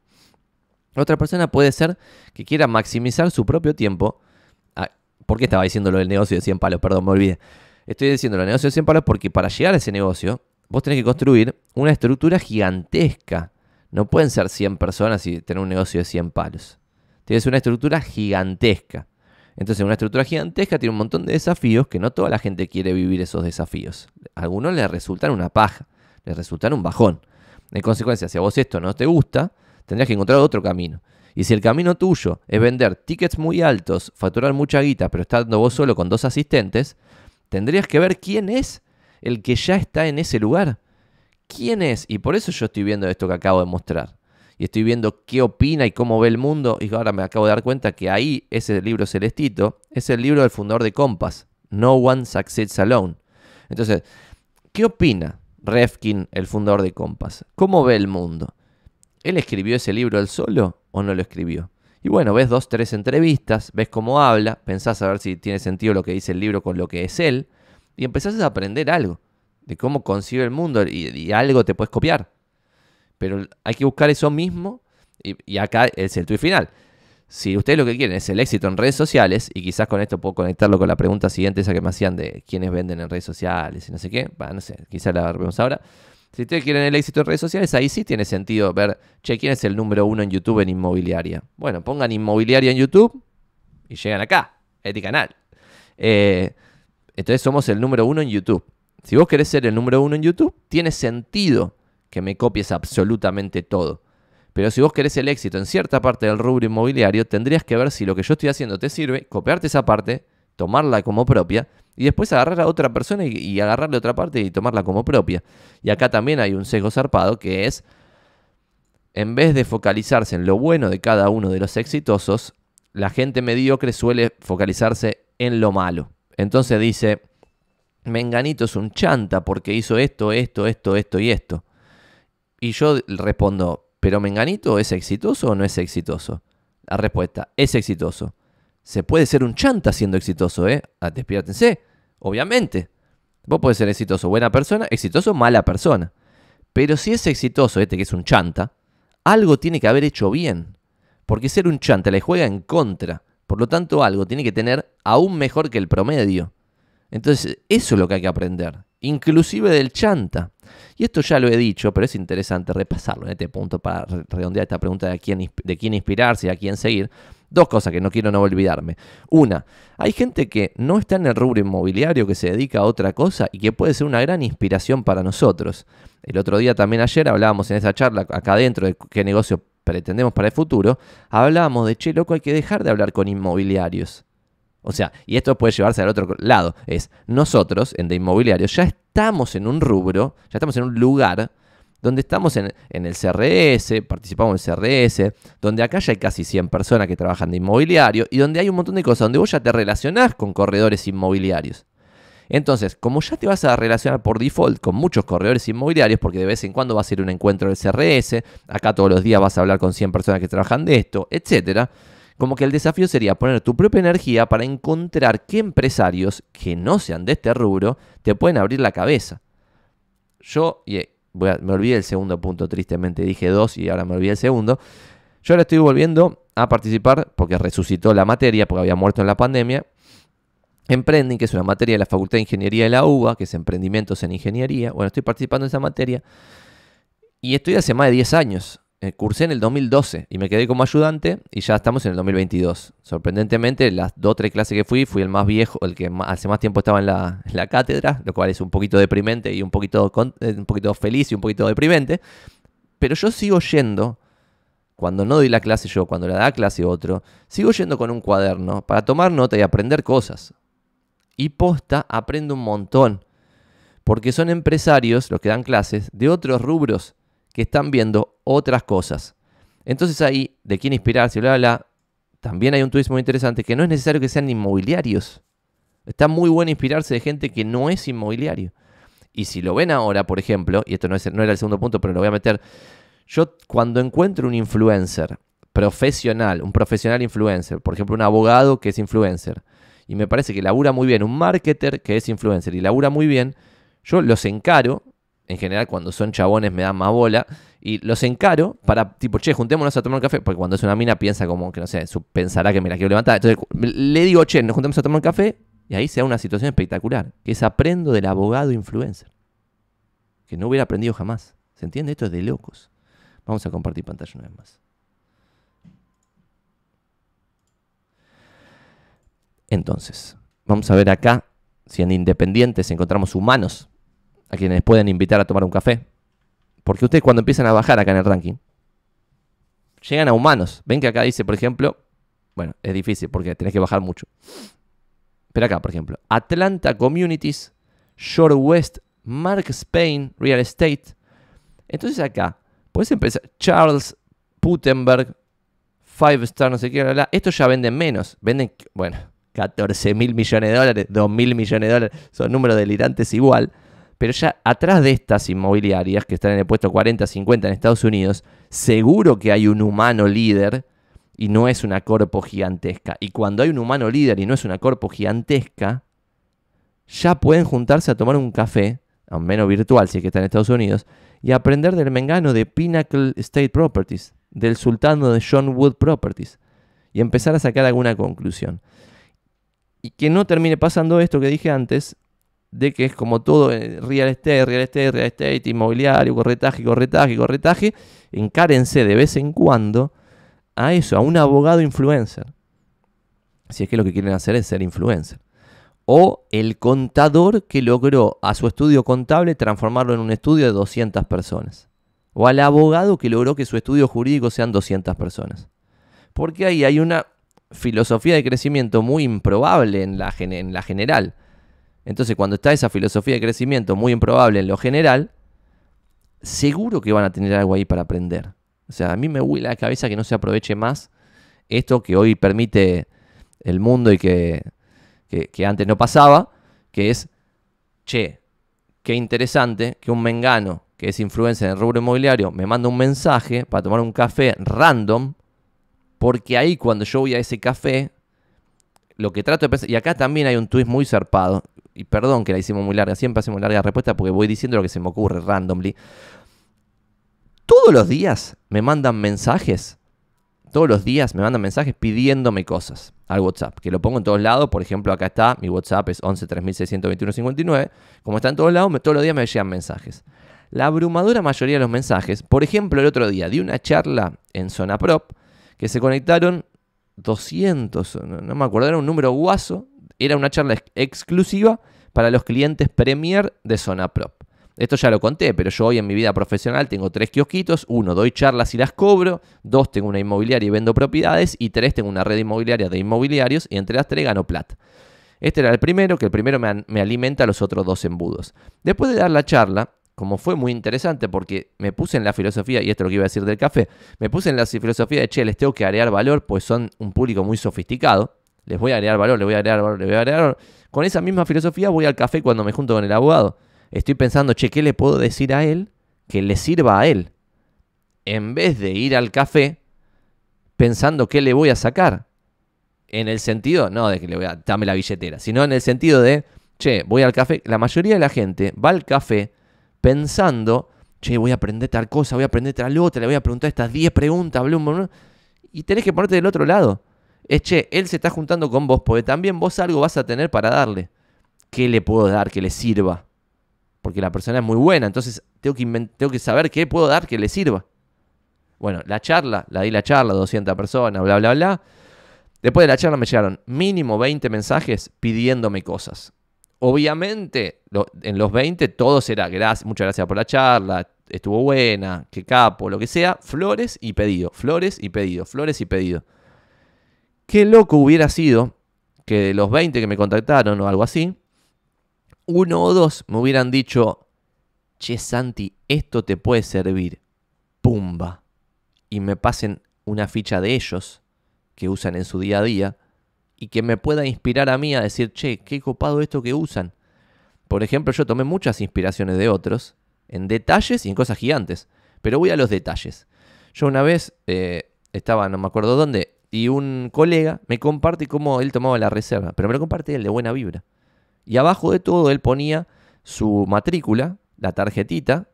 Otra persona puede ser que quiera maximizar su propio tiempo. Ah, ¿Por qué estaba diciendo lo del negocio de 100 palos? Perdón, me olvidé. Estoy diciendo el negocio de 100 palos porque para llegar a ese negocio, vos tenés que construir una estructura gigantesca. No pueden ser 100 personas y tener un negocio de 100 palos. Tienes una estructura gigantesca. Entonces, una estructura gigantesca tiene un montón de desafíos que no toda la gente quiere vivir esos desafíos. A algunos les resultan una paja, les resultan un bajón. En consecuencia, si a vos esto no te gusta, tendrías que encontrar otro camino. Y si el camino tuyo es vender tickets muy altos, facturar mucha guita, pero estando vos solo con dos asistentes, Tendrías que ver quién es el que ya está en ese lugar. ¿Quién es? Y por eso yo estoy viendo esto que acabo de mostrar. Y estoy viendo qué opina y cómo ve el mundo. Y ahora me acabo de dar cuenta que ahí ese libro celestito es el libro del fundador de Compass. No One Succeeds Alone. Entonces, ¿qué opina Refkin, el fundador de Compass? ¿Cómo ve el mundo? ¿Él escribió ese libro él solo o no lo escribió? Y bueno, ves dos, tres entrevistas, ves cómo habla, pensás a ver si tiene sentido lo que dice el libro con lo que es él, y empezás a aprender algo de cómo concibe el mundo y, algo te puedes copiar. Pero hay que buscar eso mismo y, acá es el tuit final. Si ustedes lo que quieren es el éxito en redes sociales, y quizás con esto puedo conectarlo con la pregunta siguiente, esa que me hacían de quiénes venden en redes sociales y no sé qué, no sé, quizás la vemos ahora. Si ustedes quieren el éxito en redes sociales, ahí sí tiene sentido ver, che, ¿quién es el número uno en YouTube en inmobiliaria? Bueno, pongan inmobiliaria en YouTube y llegan acá, a este canal. Eh, entonces somos el número uno en YouTube. Si vos querés ser el número uno en YouTube, tiene sentido que me copies absolutamente todo. Pero si vos querés el éxito en cierta parte del rubro inmobiliario, tendrías que ver si lo que yo estoy haciendo te sirve, copiarte esa parte, tomarla como propia y después agarrar a otra persona y, agarrarle otra parte y tomarla como propia. Y acá también hay un sesgo zarpado que es, en vez de focalizarse en lo bueno de cada uno de los exitosos, la gente mediocre suele focalizarse en lo malo. Entonces dice, Menganito es un chanta porque hizo esto, esto, esto, esto y esto. Y yo respondo, ¿pero Menganito es exitoso o no es exitoso? La respuesta, es exitoso se puede ser un chanta siendo exitoso, ¿eh? Ah, despiértense, obviamente. Vos podés ser exitoso, buena persona, exitoso, mala persona. Pero si es exitoso este que es un chanta, algo tiene que haber hecho bien. Porque ser un chanta le juega en contra. Por lo tanto, algo tiene que tener aún mejor que el promedio. Entonces, eso es lo que hay que aprender. Inclusive del chanta. Y esto ya lo he dicho, pero es interesante repasarlo en este punto para redondear esta pregunta de, quién, de quién inspirarse y a quién seguir. Dos cosas que no quiero no olvidarme. Una, hay gente que no está en el rubro inmobiliario, que se dedica a otra cosa y que puede ser una gran inspiración para nosotros. El otro día, también ayer, hablábamos en esa charla acá adentro de qué negocio pretendemos para el futuro. Hablábamos de, che, loco, hay que dejar de hablar con inmobiliarios. O sea, y esto puede llevarse al otro lado. Es, nosotros, en de inmobiliario, ya estamos en un rubro, ya estamos en un lugar donde estamos en, el CRS, participamos en el CRS, donde acá ya hay casi 100 personas que trabajan de inmobiliario y donde hay un montón de cosas, donde vos ya te relacionás con corredores inmobiliarios. Entonces, como ya te vas a relacionar por default con muchos corredores inmobiliarios, porque de vez en cuando va a ser un encuentro del CRS, acá todos los días vas a hablar con 100 personas que trabajan de esto, etc. Como que el desafío sería poner tu propia energía para encontrar qué empresarios que no sean de este rubro te pueden abrir la cabeza. Yo, y me olvidé el segundo punto, tristemente dije dos y ahora me olvidé el segundo. Yo ahora estoy volviendo a participar porque resucitó la materia, porque había muerto en la pandemia. Emprending, que es una materia de la Facultad de Ingeniería de la UBA, que es emprendimientos en ingeniería. Bueno, estoy participando en esa materia y estoy hace más de 10 años. Eh, cursé en el 2012 y me quedé como ayudante y ya estamos en el 2022. Sorprendentemente, las dos o tres clases que fui, fui el más viejo, el que hace más tiempo estaba en la, cátedra, lo cual es un poquito deprimente y un poquito, eh, un poquito feliz y un poquito deprimente. Pero yo sigo yendo, cuando no doy la clase yo, cuando la da clase otro, sigo yendo con un cuaderno para tomar nota y aprender cosas. Y posta, aprendo un montón. Porque son empresarios los que dan clases de otros rubros que están viendo otras cosas. Entonces ahí, de quién inspirarse, bla, bla, También hay un turismo muy interesante que no es necesario que sean inmobiliarios. Está muy bueno inspirarse de gente que no es inmobiliario. Y si lo ven ahora, por ejemplo, y esto no, es, no era el segundo punto, pero lo voy a meter. Yo cuando encuentro un influencer profesional, un profesional influencer, por ejemplo, un abogado que es influencer, y me parece que labura muy bien, un marketer que es influencer y labura muy bien, yo los encaro, en general cuando son chabones me dan más bola, y los encaro para, tipo, che, juntémonos a tomar un café. Porque cuando es una mina piensa como que, no sé, pensará que me la quiero levantar. Entonces le digo, che, nos juntamos a tomar un café. Y ahí se da una situación espectacular, que es aprendo del abogado influencer. Que no hubiera aprendido jamás. ¿Se entiende? Esto es de locos. Vamos a compartir pantalla una vez más. Entonces, vamos a ver acá si en Independientes encontramos humanos a quienes pueden invitar a tomar un café. Porque ustedes cuando empiezan a bajar acá en el ranking, llegan a humanos. Ven que acá dice, por ejemplo, bueno, es difícil porque tenés que bajar mucho. Pero acá, por ejemplo, Atlanta Communities, Shore West, Mark Spain, Real Estate. Entonces acá, podés empezar, Charles Putenberg, Five Star, no sé qué, esto ya venden menos, venden, bueno, 14 mil millones de dólares, 2 mil millones de dólares, son números delirantes igual. Pero ya atrás de estas inmobiliarias que están en el puesto 40, 50 en Estados Unidos, seguro que hay un humano líder y no es una corpo gigantesca. Y cuando hay un humano líder y no es una corpo gigantesca, ya pueden juntarse a tomar un café, al menos virtual si es que está en Estados Unidos, y aprender del mengano de Pinnacle State Properties, del sultano de John Wood Properties, y empezar a sacar alguna conclusión. Y que no termine pasando esto que dije antes, de que es como todo eh, real estate, real estate, real estate, inmobiliario, corretaje, corretaje, corretaje, encárense de vez en cuando a eso, a un abogado influencer. Si es que lo que quieren hacer es ser influencer. O el contador que logró a su estudio contable transformarlo en un estudio de 200 personas. O al abogado que logró que su estudio jurídico sean 200 personas. Porque ahí hay una filosofía de crecimiento muy improbable en la, en la general entonces, cuando está esa filosofía de crecimiento muy improbable en lo general, seguro que van a tener algo ahí para aprender. O sea, a mí me huele la cabeza que no se aproveche más esto que hoy permite el mundo y que, antes no pasaba, que es, che, qué interesante que un mengano que es influencer en el rubro inmobiliario me manda un mensaje para tomar un café random, porque ahí cuando yo voy a ese café, lo que trato de pensar, y acá también hay un twist muy zarpado, y perdón que la hicimos muy larga, siempre hacemos larga respuesta porque voy diciendo lo que se me ocurre randomly. Todos los días me mandan mensajes, todos los días me mandan mensajes pidiéndome cosas al WhatsApp, que lo pongo en todos lados, por ejemplo, acá está, mi WhatsApp es 11 59, como está en todos lados, todos los días me llegan mensajes. La abrumadora mayoría de los mensajes, por ejemplo, el otro día di una charla en Zona Prop que se conectaron 200, no, no me acuerdo, era un número guaso era una charla exclusiva para los clientes Premier de Zona Prop. Esto ya lo conté, pero yo hoy en mi vida profesional tengo tres kiosquitos. Uno, doy charlas y las cobro. Dos, tengo una inmobiliaria y vendo propiedades. Y tres, tengo una red inmobiliaria de inmobiliarios. Y entre las tres gano plata. Este era el primero, que el primero me, alimenta los otros dos embudos. Después de dar la charla, como fue muy interesante porque me puse en la filosofía, y esto es lo que iba a decir del café, me puse en la filosofía de, che, les tengo que agregar valor, pues son un público muy sofisticado les voy a agregar valor, les voy a agregar valor, les voy a agregar valor. Con esa misma filosofía voy al café cuando me junto con el abogado. Estoy pensando, che, ¿qué le puedo decir a él que le sirva a él? En vez de ir al café pensando qué le voy a sacar. En el sentido, no de que le voy a, darme la billetera, sino en el sentido de, che, voy al café. La mayoría de la gente va al café pensando, che, voy a aprender tal cosa, voy a aprender tal otra, le voy a preguntar estas 10 preguntas, blum, blum. y tenés que ponerte del otro lado es, che, él se está juntando con vos porque también vos algo vas a tener para darle. ¿Qué le puedo dar que le sirva? Porque la persona es muy buena, entonces tengo que, que saber qué puedo dar que le sirva. Bueno, la charla, la di la charla, 200 personas, bla, bla, bla. Después de la charla me llegaron mínimo 20 mensajes pidiéndome cosas. Obviamente, en los 20 todos era, gracias, muchas gracias por la charla, estuvo buena, qué capo, lo que sea, flores y pedido, flores y pedido, flores y pedido. Qué loco hubiera sido que de los 20 que me contactaron o algo así, uno o dos me hubieran dicho, che Santi, esto te puede servir, pumba, y me pasen una ficha de ellos que usan en su día a día y que me pueda inspirar a mí a decir, che, qué copado esto que usan. Por ejemplo, yo tomé muchas inspiraciones de otros, en detalles y en cosas gigantes, pero voy a los detalles. Yo una vez eh, estaba, no me acuerdo dónde, y un colega me comparte cómo él tomaba la reserva, pero me lo comparte él de buena vibra. Y abajo de todo él ponía su matrícula, la tarjetita,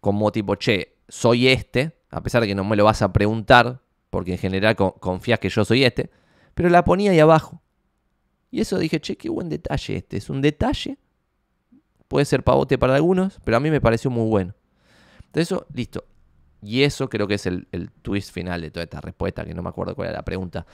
como tipo, che, soy este, a pesar de que no me lo vas a preguntar, porque en general confías que yo soy este, pero la ponía ahí abajo. Y eso dije, che, qué buen detalle este, es un detalle, puede ser pavote para algunos, pero a mí me pareció muy bueno. Entonces eso, listo. Y eso creo que es el, twist final de toda esta respuesta, que no me acuerdo cuál era la pregunta.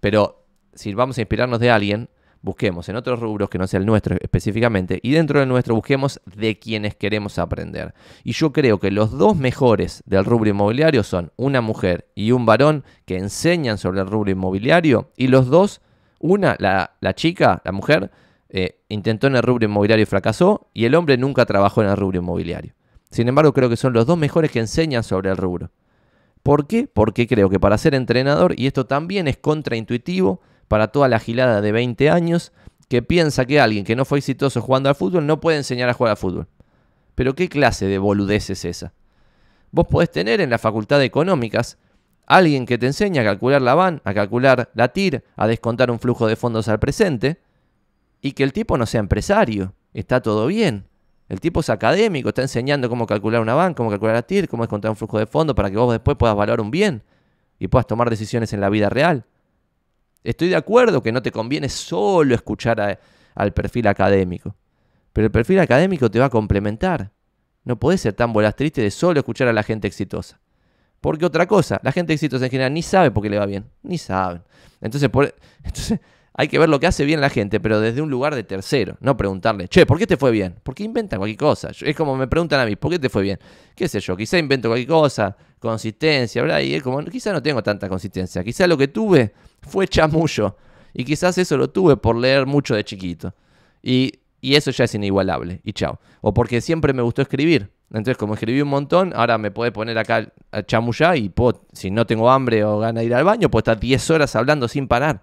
Pero si vamos a inspirarnos de alguien, busquemos en otros rubros que no sea el nuestro específicamente, y dentro del nuestro busquemos de quienes queremos aprender. Y yo creo que los dos mejores del rubro inmobiliario son una mujer y un varón que enseñan sobre el rubro inmobiliario, y los dos, una, la, chica, la mujer, eh, intentó en el rubro inmobiliario y fracasó, y el hombre nunca trabajó en el rubro inmobiliario. Sin embargo, creo que son los dos mejores que enseñan sobre el rubro. ¿Por qué? Porque creo que para ser entrenador, y esto también es contraintuitivo para toda la gilada de 20 años, que piensa que alguien que no fue exitoso jugando al fútbol no puede enseñar a jugar al fútbol. Pero ¿qué clase de boludez es esa? Vos podés tener en la facultad de económicas alguien que te enseña a calcular la van, a calcular la TIR, a descontar un flujo de fondos al presente, y que el tipo no sea empresario. Está todo bien. El tipo es académico, está enseñando cómo calcular una banca, cómo calcular a TIR, cómo encontrar un flujo de fondo para que vos después puedas valorar un bien y puedas tomar decisiones en la vida real. Estoy de acuerdo que no te conviene solo escuchar al perfil académico, pero el perfil académico te va a complementar. No podés ser tan bolas triste de solo escuchar a la gente exitosa. Porque otra cosa, la gente exitosa en general ni sabe por qué le va bien, ni saben. Entonces, por, entonces hay que ver lo que hace bien la gente, pero desde un lugar de tercero, no preguntarle, che, ¿por qué te fue bien? Porque inventa cualquier cosa. Es como me preguntan a mí, ¿por qué te fue bien? ¿Qué sé yo? Quizá invento cualquier cosa, consistencia, ¿verdad? Y es como, quizá no tengo tanta consistencia. Quizá lo que tuve fue chamullo. Y quizás eso lo tuve por leer mucho de chiquito. Y, eso ya es inigualable. Y chao. O porque siempre me gustó escribir. Entonces, como escribí un montón, ahora me puede poner acá a y si no tengo hambre o gana de ir al baño, puedo estar 10 horas hablando sin parar.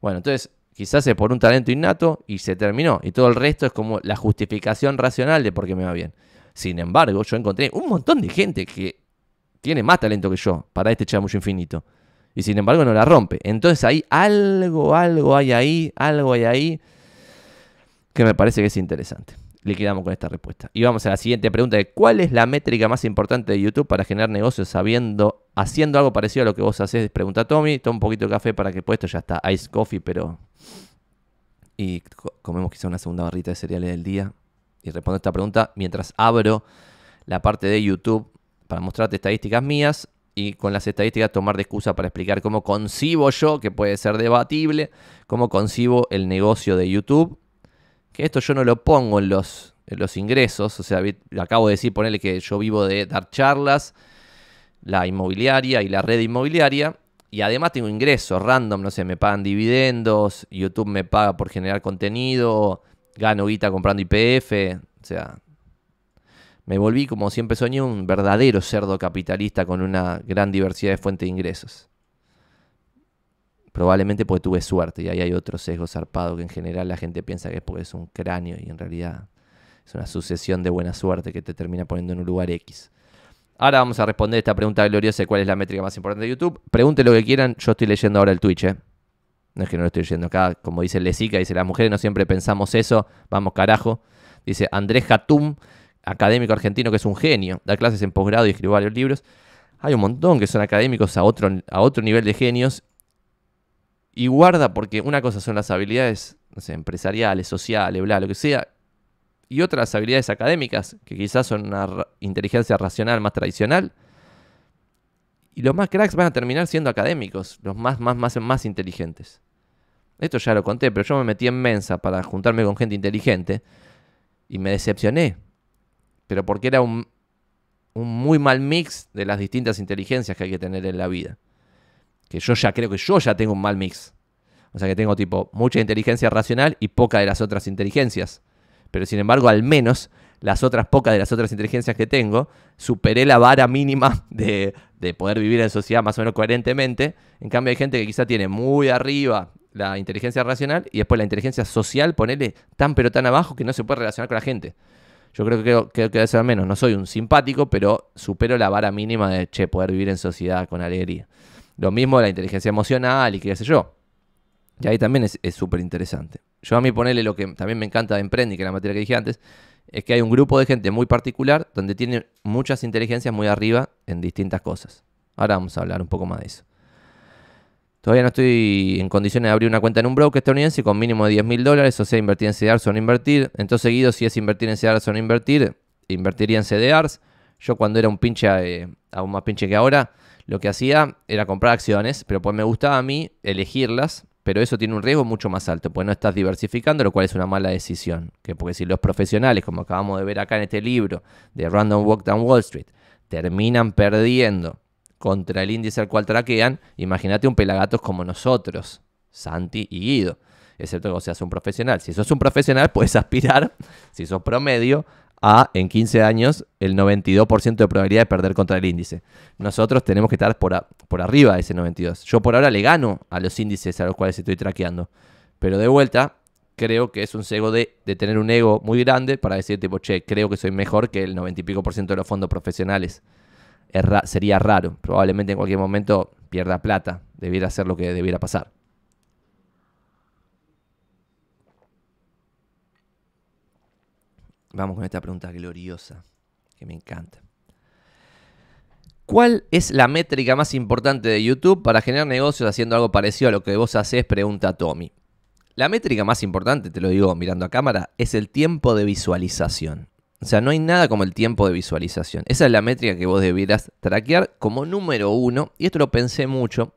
Bueno, entonces quizás es por un talento innato y se terminó. Y todo el resto es como la justificación racional de por qué me va bien. Sin embargo, yo encontré un montón de gente que tiene más talento que yo para este chamucho infinito. Y sin embargo no la rompe. Entonces ahí algo, algo hay ahí, algo hay ahí que me parece que es interesante le quedamos con esta respuesta. Y vamos a la siguiente pregunta de cuál es la métrica más importante de YouTube para generar negocios sabiendo, haciendo algo parecido a lo que vos haces, pregunta Tommy, toma un poquito de café para que puesto pues, ya está ice coffee, pero y comemos quizá una segunda barrita de cereales del día y respondo esta pregunta mientras abro la parte de YouTube para mostrarte estadísticas mías y con las estadísticas tomar de excusa para explicar cómo concibo yo, que puede ser debatible, cómo concibo el negocio de YouTube que esto yo no lo pongo en los, los ingresos, o sea, acabo de decir, ponerle que yo vivo de dar charlas, la inmobiliaria y la red inmobiliaria, y además tengo ingresos random, no sé, me pagan dividendos, YouTube me paga por generar contenido, gano guita comprando IPF, o sea, me volví como siempre soñé un verdadero cerdo capitalista con una gran diversidad de fuentes de ingresos probablemente porque tuve suerte y ahí hay otro sesgo zarpado que en general la gente piensa que es porque es un cráneo y en realidad es una sucesión de buena suerte que te termina poniendo en un lugar X. Ahora vamos a responder esta pregunta gloriosa de cuál es la métrica más importante de YouTube. Pregunte lo que quieran, yo estoy leyendo ahora el Twitch, eh. No es que no lo estoy leyendo acá, como dice Lesica, dice, las mujeres no siempre pensamos eso, vamos carajo. Dice Andrés Jatum, académico argentino que es un genio, da clases en posgrado y escribe varios libros. Hay un montón que son académicos a otro, a otro nivel de genios y guarda, porque una cosa son las habilidades empresariales, sociales, bla, lo que sea, y otras habilidades académicas, que quizás son una inteligencia racional más tradicional. Y los más cracks van a terminar siendo académicos, los más, más, más, más inteligentes. Esto ya lo conté, pero yo me metí en mensa para juntarme con gente inteligente y me decepcioné. Pero porque era un muy mal mix de las distintas inteligencias que hay que tener en la vida que yo ya creo que yo ya tengo un mal mix. O sea que tengo tipo mucha inteligencia racional y poca de las otras inteligencias. Pero sin embargo, al menos las otras pocas de las otras inteligencias que tengo, superé la vara mínima de, poder vivir en sociedad más o menos coherentemente. En cambio, hay gente que quizá tiene muy arriba la inteligencia racional y después la inteligencia social, ponerle tan pero tan abajo que no se puede relacionar con la gente. Yo creo que, creo, que debe ser menos. No soy un simpático, pero supero la vara mínima de, che, poder vivir en sociedad con alegría. Lo mismo la inteligencia emocional y qué sé yo. Y ahí también es súper interesante. Yo a mí ponerle lo que también me encanta de Emprendi, que es la materia que dije antes, es que hay un grupo de gente muy particular donde tiene muchas inteligencias muy arriba en distintas cosas. Ahora vamos a hablar un poco más de eso. Todavía no estoy en condiciones de abrir una cuenta en un broker estadounidense con mínimo de 10 mil dólares, o sea, invertir en CDRs o no invertir. Entonces, seguido, si es invertir en CDRs o no invertir, invertiría en CDRs. Yo cuando era un pinche, eh, aún más pinche que ahora, lo que hacía era comprar acciones, pero pues me gustaba a mí elegirlas, pero eso tiene un riesgo mucho más alto, pues no estás diversificando, lo cual es una mala decisión. Que porque si los profesionales, como acabamos de ver acá en este libro de Random Walk Down Wall Street, terminan perdiendo contra el índice al cual traquean, imagínate un pelagatos como nosotros, Santi y Guido excepto que seas un profesional. Si sos un profesional, puedes aspirar, si sos promedio, a, en 15 años, el 92% de probabilidad de perder contra el índice. Nosotros tenemos que estar por, arriba de ese 92. Yo por ahora le gano a los índices a los cuales estoy traqueando. Pero de vuelta, creo que es un sego de, tener un ego muy grande para decir, tipo, che, creo que soy mejor que el 90 y pico por ciento de los fondos profesionales. sería raro. Probablemente en cualquier momento pierda plata. Debiera ser lo que debiera pasar. Vamos con esta pregunta gloriosa, que me encanta. ¿Cuál es la métrica más importante de YouTube para generar negocios haciendo algo parecido a lo que vos haces? Pregunta Tommy. La métrica más importante, te lo digo mirando a cámara, es el tiempo de visualización. O sea, no hay nada como el tiempo de visualización. Esa es la métrica que vos debieras traquear como número uno. Y esto lo pensé mucho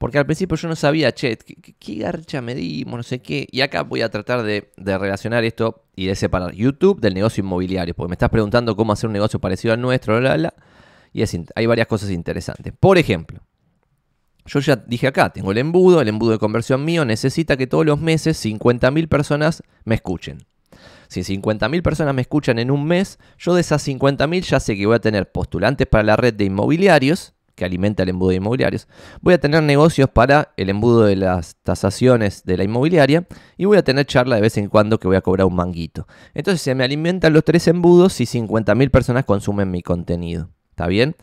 porque al principio yo no sabía, che, ¿qué, garcha garcha medimos? No sé qué. Y acá voy a tratar de, relacionar esto y de separar YouTube del negocio inmobiliario. Porque me estás preguntando cómo hacer un negocio parecido al nuestro, la, Y hay varias cosas interesantes. Por ejemplo, yo ya dije acá, tengo el embudo, el embudo de conversión mío necesita que todos los meses 50.000 personas me escuchen. Si 50.000 personas me escuchan en un mes, yo de esas 50.000 ya sé que voy a tener postulantes para la red de inmobiliarios, que alimenta el embudo de inmobiliarios. Voy a tener negocios para el embudo de las tasaciones de la inmobiliaria y voy a tener charla de vez en cuando que voy a cobrar un manguito. Entonces se me alimentan los tres embudos y 50.000 personas consumen mi contenido. ¿Está bien?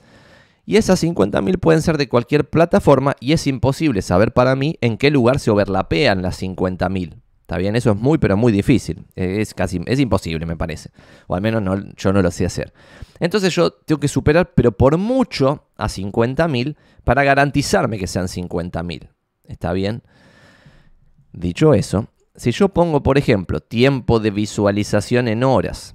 Y esas 50.000 pueden ser de cualquier plataforma y es imposible saber para mí en qué lugar se overlapean las 50.000. Está bien, eso es muy, pero muy difícil. Es casi, es imposible, me parece. O al menos yo no lo sé hacer. Entonces yo tengo que superar, pero por mucho, a 50.000 para garantizarme que sean 50.000. ¿Está bien? Dicho eso, si yo pongo, por ejemplo, tiempo de visualización en horas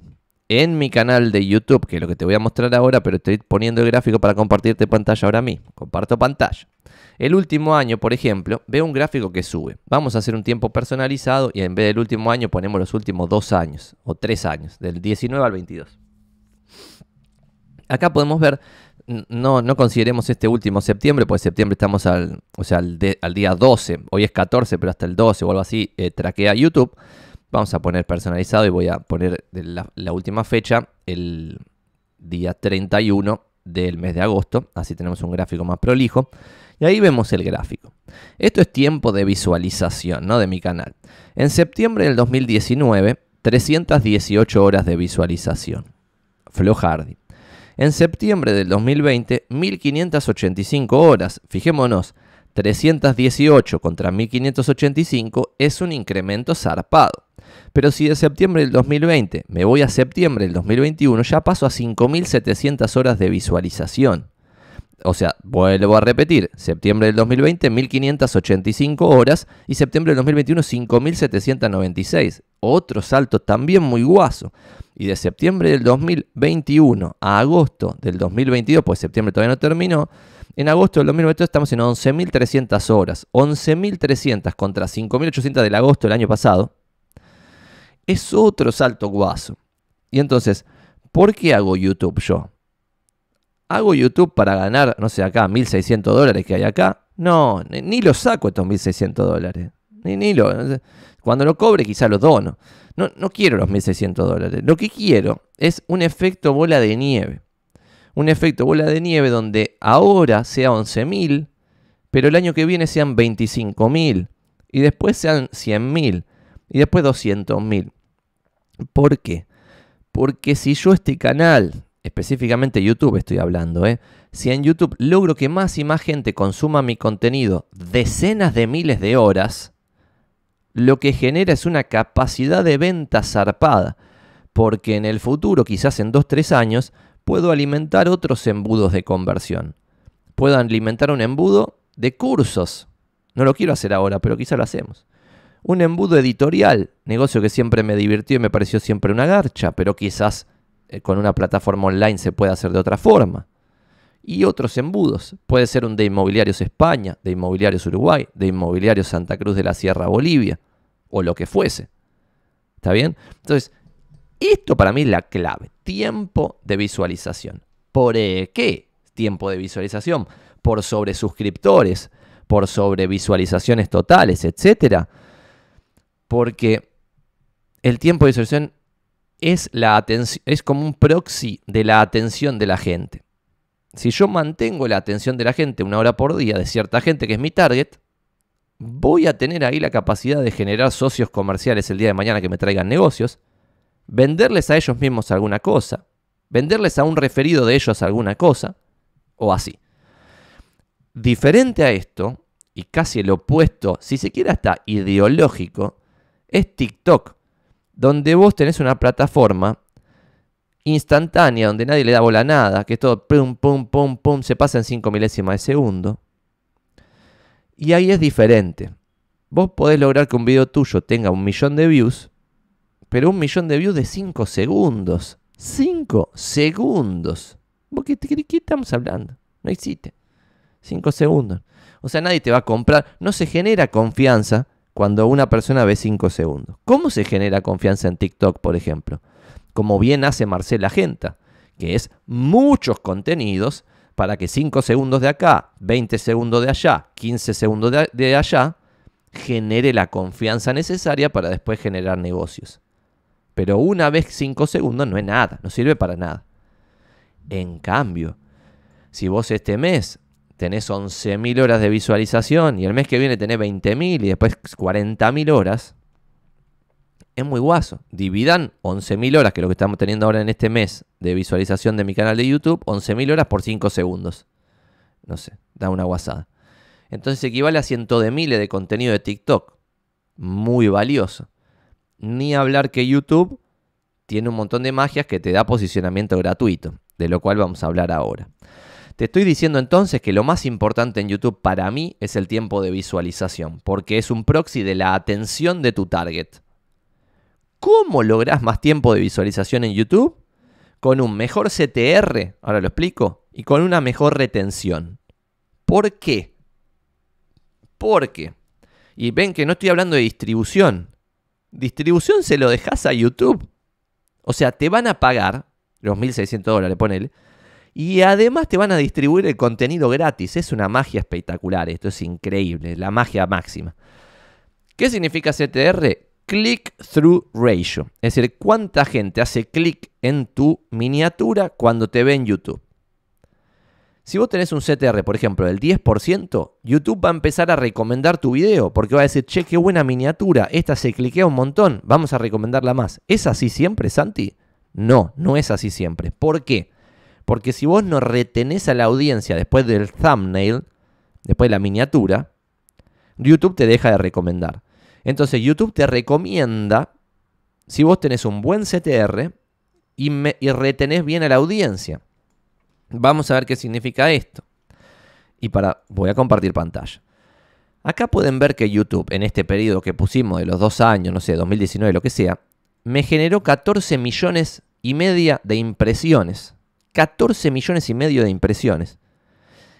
en mi canal de YouTube, que es lo que te voy a mostrar ahora, pero estoy poniendo el gráfico para compartirte pantalla ahora mismo. Comparto pantalla. El último año, por ejemplo, veo un gráfico que sube. Vamos a hacer un tiempo personalizado y en vez del último año ponemos los últimos dos años o tres años, del 19 al 22. Acá podemos ver no, no consideremos este último septiembre, porque septiembre estamos al, o sea, al, día 12, hoy es 14, pero hasta el 12 o algo así, eh, traquea YouTube. Vamos a poner personalizado y voy a poner la, última fecha, el día 31 del mes de agosto, así tenemos un gráfico más prolijo. Y ahí vemos el gráfico. Esto es tiempo de visualización ¿no? de mi canal. En septiembre del 2019, 318 horas de visualización. Flo en septiembre del 2020, 1585 horas. Fijémonos, 318 contra 1585 es un incremento zarpado. Pero si de septiembre del 2020 me voy a septiembre del 2021, ya paso a 5700 horas de visualización o sea, vuelvo a repetir, septiembre del 2020 1585 horas y septiembre del 2021 5796, otro salto también muy guaso. Y de septiembre del 2021 a agosto del 2022, pues septiembre todavía no terminó, en agosto del 2022 estamos en 11.300 horas, 11.300 contra 5.800 del agosto del año pasado, es otro salto guaso. Y entonces, ¿por qué hago YouTube yo? ¿Hago YouTube para ganar, no sé, acá 1.600 dólares que hay acá? No, ni, lo saco estos 1.600 dólares. Ni, ni lo, cuando lo cobre quizá lo dono. No, no quiero los 1.600 dólares. Lo que quiero es un efecto bola de nieve. Un efecto bola de nieve donde ahora sea 11.000, pero el año que viene sean 25.000. Y después sean 100.000. Y después 200.000. ¿Por qué? Porque si yo este canal específicamente YouTube estoy hablando, ¿eh? si en YouTube logro que más y más gente consuma mi contenido decenas de miles de horas, lo que genera es una capacidad de venta zarpada, porque en el futuro, quizás en 2-3 años, puedo alimentar otros embudos de conversión. Puedo alimentar un embudo de cursos. No lo quiero hacer ahora, pero quizás lo hacemos. Un embudo editorial, negocio que siempre me divirtió y me pareció siempre una garcha, pero quizás eh, con una plataforma online se puede hacer de otra forma. Y otros embudos. Puede ser un de Inmobiliarios España, de Inmobiliarios Uruguay, de Inmobiliarios Santa Cruz de la Sierra Bolivia, o lo que fuese. ¿Está bien? Entonces, esto para mí es la clave. Tiempo de visualización. ¿Por eh, qué tiempo de visualización? Por sobre suscriptores, por sobre visualizaciones totales, etc. Porque el tiempo de visualización es, es como un proxy de la atención de la gente. Si yo mantengo la atención de la gente una hora por día de cierta gente que es mi target, voy a tener ahí la capacidad de generar socios comerciales el día de mañana que me traigan negocios, venderles a ellos mismos alguna cosa, venderles a un referido de ellos alguna cosa, o así. Diferente a esto, y casi el opuesto, si se quiere hasta ideológico, es TikTok donde vos tenés una plataforma instantánea, donde nadie le da bola nada, que todo pum, pum, pum, pum, se pasa en 5 milésimas de segundo. Y ahí es diferente. Vos podés lograr que un video tuyo tenga un millón de views, pero un millón de views de 5 segundos. 5 segundos. ¿de qué, qué, estamos hablando? No existe. 5 segundos. O sea, nadie te va a comprar. No se genera confianza cuando una persona ve 5 segundos. ¿Cómo se genera confianza en TikTok, por ejemplo? Como bien hace Marcela Genta, que es muchos contenidos para que 5 segundos de acá, 20 segundos de allá, 15 segundos de, allá, genere la confianza necesaria para después generar negocios. Pero una vez 5 segundos no es nada, no sirve para nada. En cambio, si vos este mes tenés 11.000 horas de visualización y el mes que viene tenés 20.000 y después 40.000 horas, es muy guaso. Dividan 11.000 horas, que es lo que estamos teniendo ahora en este mes de visualización de mi canal de YouTube, 11.000 horas por 5 segundos. No sé, da una guasada. Entonces equivale a cientos de miles de contenido de TikTok. Muy valioso. Ni hablar que YouTube tiene un montón de magias que te da posicionamiento gratuito, de lo cual vamos a hablar ahora. Te estoy diciendo entonces que lo más importante en YouTube para mí es el tiempo de visualización, porque es un proxy de la atención de tu target. ¿Cómo lográs más tiempo de visualización en YouTube? Con un mejor CTR, ahora lo explico, y con una mejor retención. ¿Por qué? Porque, y ven que no estoy hablando de distribución, distribución se lo dejas a YouTube. O sea, te van a pagar los 1.600 dólares, ponele, y además te van a distribuir el contenido gratis. Es una magia espectacular, esto es increíble, la magia máxima. ¿Qué significa CTR? Click-through ratio. Es decir, cuánta gente hace clic en tu miniatura cuando te ve en YouTube. Si vos tenés un CTR, por ejemplo, del 10%, YouTube va a empezar a recomendar tu video porque va a decir, che, qué buena miniatura, esta se cliquea un montón, vamos a recomendarla más. ¿Es así siempre, Santi? No, no es así siempre. ¿Por qué? Porque si vos no retenés a la audiencia después del thumbnail, después de la miniatura, YouTube te deja de recomendar. Entonces YouTube te recomienda, si vos tenés un buen CTR y, retenés bien a la audiencia. Vamos a ver qué significa esto. Y para, voy a compartir pantalla. Acá pueden ver que YouTube, en este periodo que pusimos de los dos años, no sé, 2019, lo que sea, me generó 14 millones y media de impresiones. 14 millones y medio de impresiones.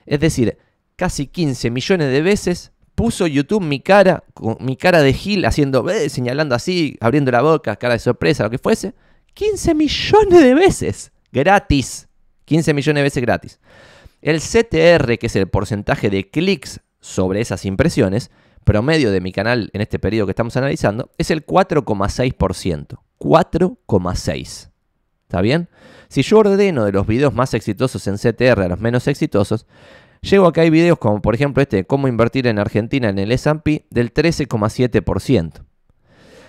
Es decir, casi 15 millones de veces puso YouTube mi cara, mi cara de Gil haciendo, eh, señalando así, abriendo la boca, cara de sorpresa, lo que fuese. 15 millones de veces gratis. 15 millones de veces gratis. El CTR, que es el porcentaje de clics sobre esas impresiones, promedio de mi canal en este periodo que estamos analizando, es el 4,6%. 4,6. ¿Está bien? Si yo ordeno de los videos más exitosos en CTR a los menos exitosos, llego a que hay videos como por ejemplo este de cómo invertir en Argentina en el S&P del 13,7%.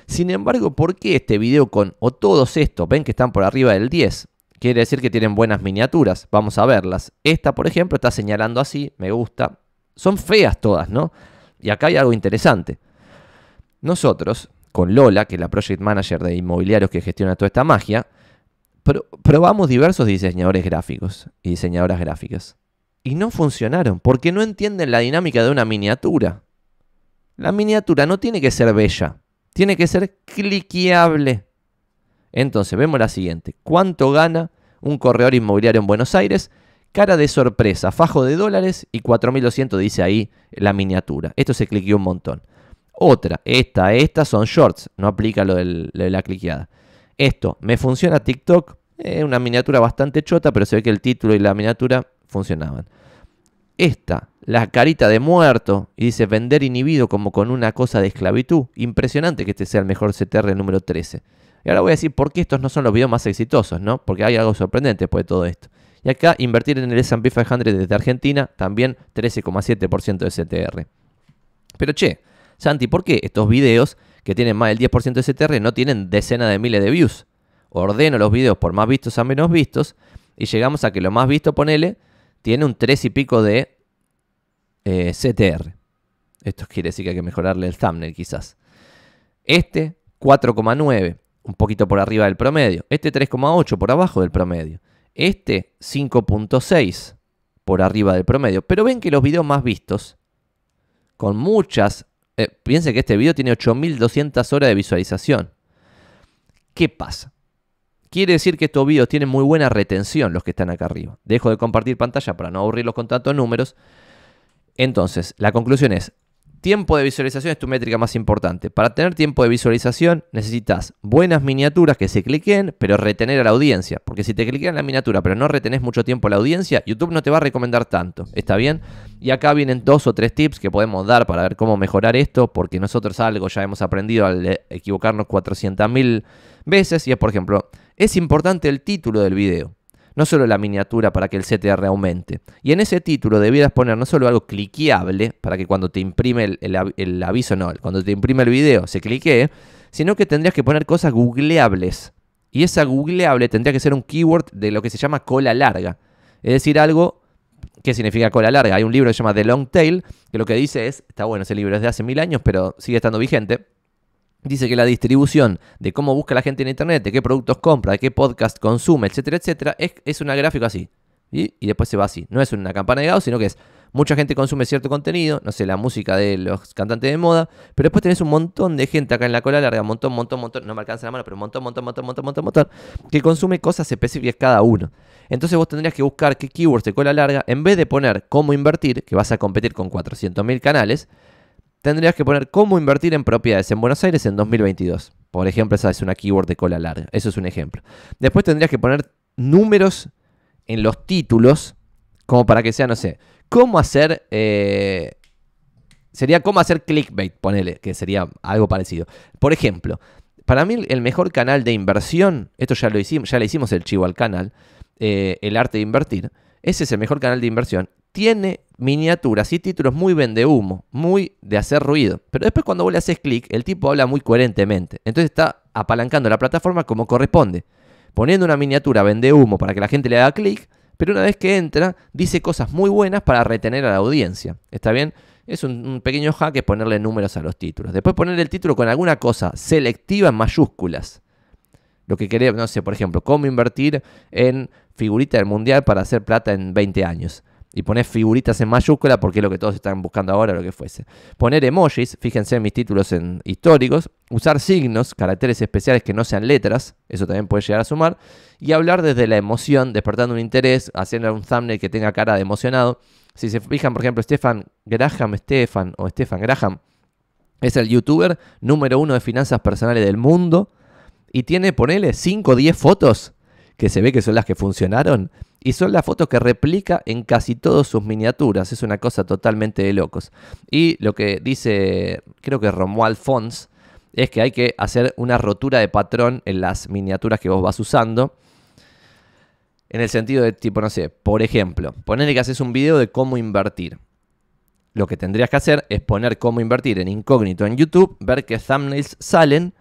Sin embargo, ¿por qué este video con o todos estos, ven que están por arriba del 10? Quiere decir que tienen buenas miniaturas, vamos a verlas. Esta, por ejemplo, está señalando así, me gusta. Son feas todas, ¿no? Y acá hay algo interesante. Nosotros, con Lola, que es la project manager de inmobiliarios que gestiona toda esta magia, probamos diversos diseñadores gráficos y diseñadoras gráficas. Y no funcionaron porque no entienden la dinámica de una miniatura. La miniatura no tiene que ser bella, tiene que ser cliqueable. Entonces, vemos la siguiente. ¿Cuánto gana un corredor inmobiliario en Buenos Aires? Cara de sorpresa, fajo de dólares y 4.200 dice ahí la miniatura. Esto se cliqueó un montón. Otra, esta, estas son shorts. No aplica lo de la cliqueada. Esto, me funciona TikTok, es eh, una miniatura bastante chota, pero se ve que el título y la miniatura funcionaban. Esta, la carita de muerto, y dice vender inhibido como con una cosa de esclavitud. Impresionante que este sea el mejor CTR número 13. Y ahora voy a decir por qué estos no son los videos más exitosos, ¿no? Porque hay algo sorprendente después de todo esto. Y acá invertir en el S&P 500 desde Argentina, también 13,7% de CTR. Pero che, Santi, ¿por qué estos videos que tienen más del 10% de CTR no tienen decenas de miles de views. Ordeno los videos por más vistos a menos vistos y llegamos a que lo más visto, ponele, tiene un 3 y pico de eh, CTR. Esto quiere decir que hay que mejorarle el thumbnail quizás. Este 4,9, un poquito por arriba del promedio. Este 3,8 por abajo del promedio. Este 5.6 por arriba del promedio. Pero ven que los videos más vistos, con muchas eh, piense piensen que este video tiene 8.200 horas de visualización. ¿Qué pasa? Quiere decir que estos videos tienen muy buena retención los que están acá arriba. Dejo de compartir pantalla para no aburrirlos con tantos números. Entonces, la conclusión es, Tiempo de visualización es tu métrica más importante. Para tener tiempo de visualización necesitas buenas miniaturas que se cliquen, pero retener a la audiencia. Porque si te cliquean la miniatura, pero no retenés mucho tiempo a la audiencia, YouTube no te va a recomendar tanto. ¿Está bien? Y acá vienen dos o tres tips que podemos dar para ver cómo mejorar esto, porque nosotros algo ya hemos aprendido al equivocarnos 400.000 veces. Y es, por ejemplo, es importante el título del video no solo la miniatura para que el CTR aumente. Y en ese título debieras poner no solo algo cliqueable para que cuando te imprime el, aviso, no, cuando te imprime el video se cliquee, sino que tendrías que poner cosas googleables. Y esa googleable tendría que ser un keyword de lo que se llama cola larga. Es decir, algo que significa cola larga? Hay un libro que se llama The Long Tail, que lo que dice es, está bueno ese libro, es de hace mil años, pero sigue estando vigente. Dice que la distribución de cómo busca la gente en Internet, de qué productos compra, de qué podcast consume, etcétera, etcétera, es, una gráfica así. Y después se va así. No es una campana de Gauss, sino que es mucha gente consume cierto contenido, no sé, la música de los cantantes de moda, pero después tenés un montón de gente acá en la cola larga, montón, montón, montón, no me alcanza la mano, pero montón, montón, montón, montón, montón, montón, que consume cosas específicas cada uno. Entonces vos tendrías que buscar qué keywords de cola larga, en vez de poner cómo invertir, que vas a competir con 400.000 canales, tendrías que poner cómo invertir en propiedades en Buenos Aires en 2022. Por ejemplo, esa es una keyword de cola larga. Eso es un ejemplo. Después tendrías que poner números en los títulos, como para que sea, no sé, cómo hacer... Eh, sería cómo hacer clickbait, ponele, que sería algo parecido. Por ejemplo, para mí el mejor canal de inversión, esto ya lo hicimos, ya le hicimos el chivo al canal, eh, el arte de invertir, ese es el mejor canal de inversión, tiene miniaturas y títulos muy vende humo, muy de hacer ruido. Pero después cuando vos le haces clic, el tipo habla muy coherentemente. Entonces está apalancando la plataforma como corresponde, poniendo una miniatura vende humo para que la gente le haga clic, pero una vez que entra, dice cosas muy buenas para retener a la audiencia. ¿Está bien? Es un, pequeño hack ponerle números a los títulos. Después poner el título con alguna cosa selectiva en mayúsculas. Lo que queremos, no sé, por ejemplo, cómo invertir en figurita del mundial para hacer plata en 20 años y poner figuritas en mayúscula porque es lo que todos están buscando ahora, lo que fuese. Poner emojis, fíjense en mis títulos en históricos. Usar signos, caracteres especiales que no sean letras, eso también puede llegar a sumar. Y hablar desde la emoción, despertando un interés, haciendo un thumbnail que tenga cara de emocionado. Si se fijan, por ejemplo, Stefan Graham, Stefan o Stefan Graham, es el youtuber número uno de finanzas personales del mundo. Y tiene, ponele, 5 o 10 fotos que se ve que son las que funcionaron y son las fotos que replica en casi todas sus miniaturas. Es una cosa totalmente de locos. Y lo que dice, creo que Romuald Fons, es que hay que hacer una rotura de patrón en las miniaturas que vos vas usando. En el sentido de tipo, no sé, por ejemplo, ponerle que haces un video de cómo invertir. Lo que tendrías que hacer es poner cómo invertir en incógnito en YouTube, ver qué thumbnails salen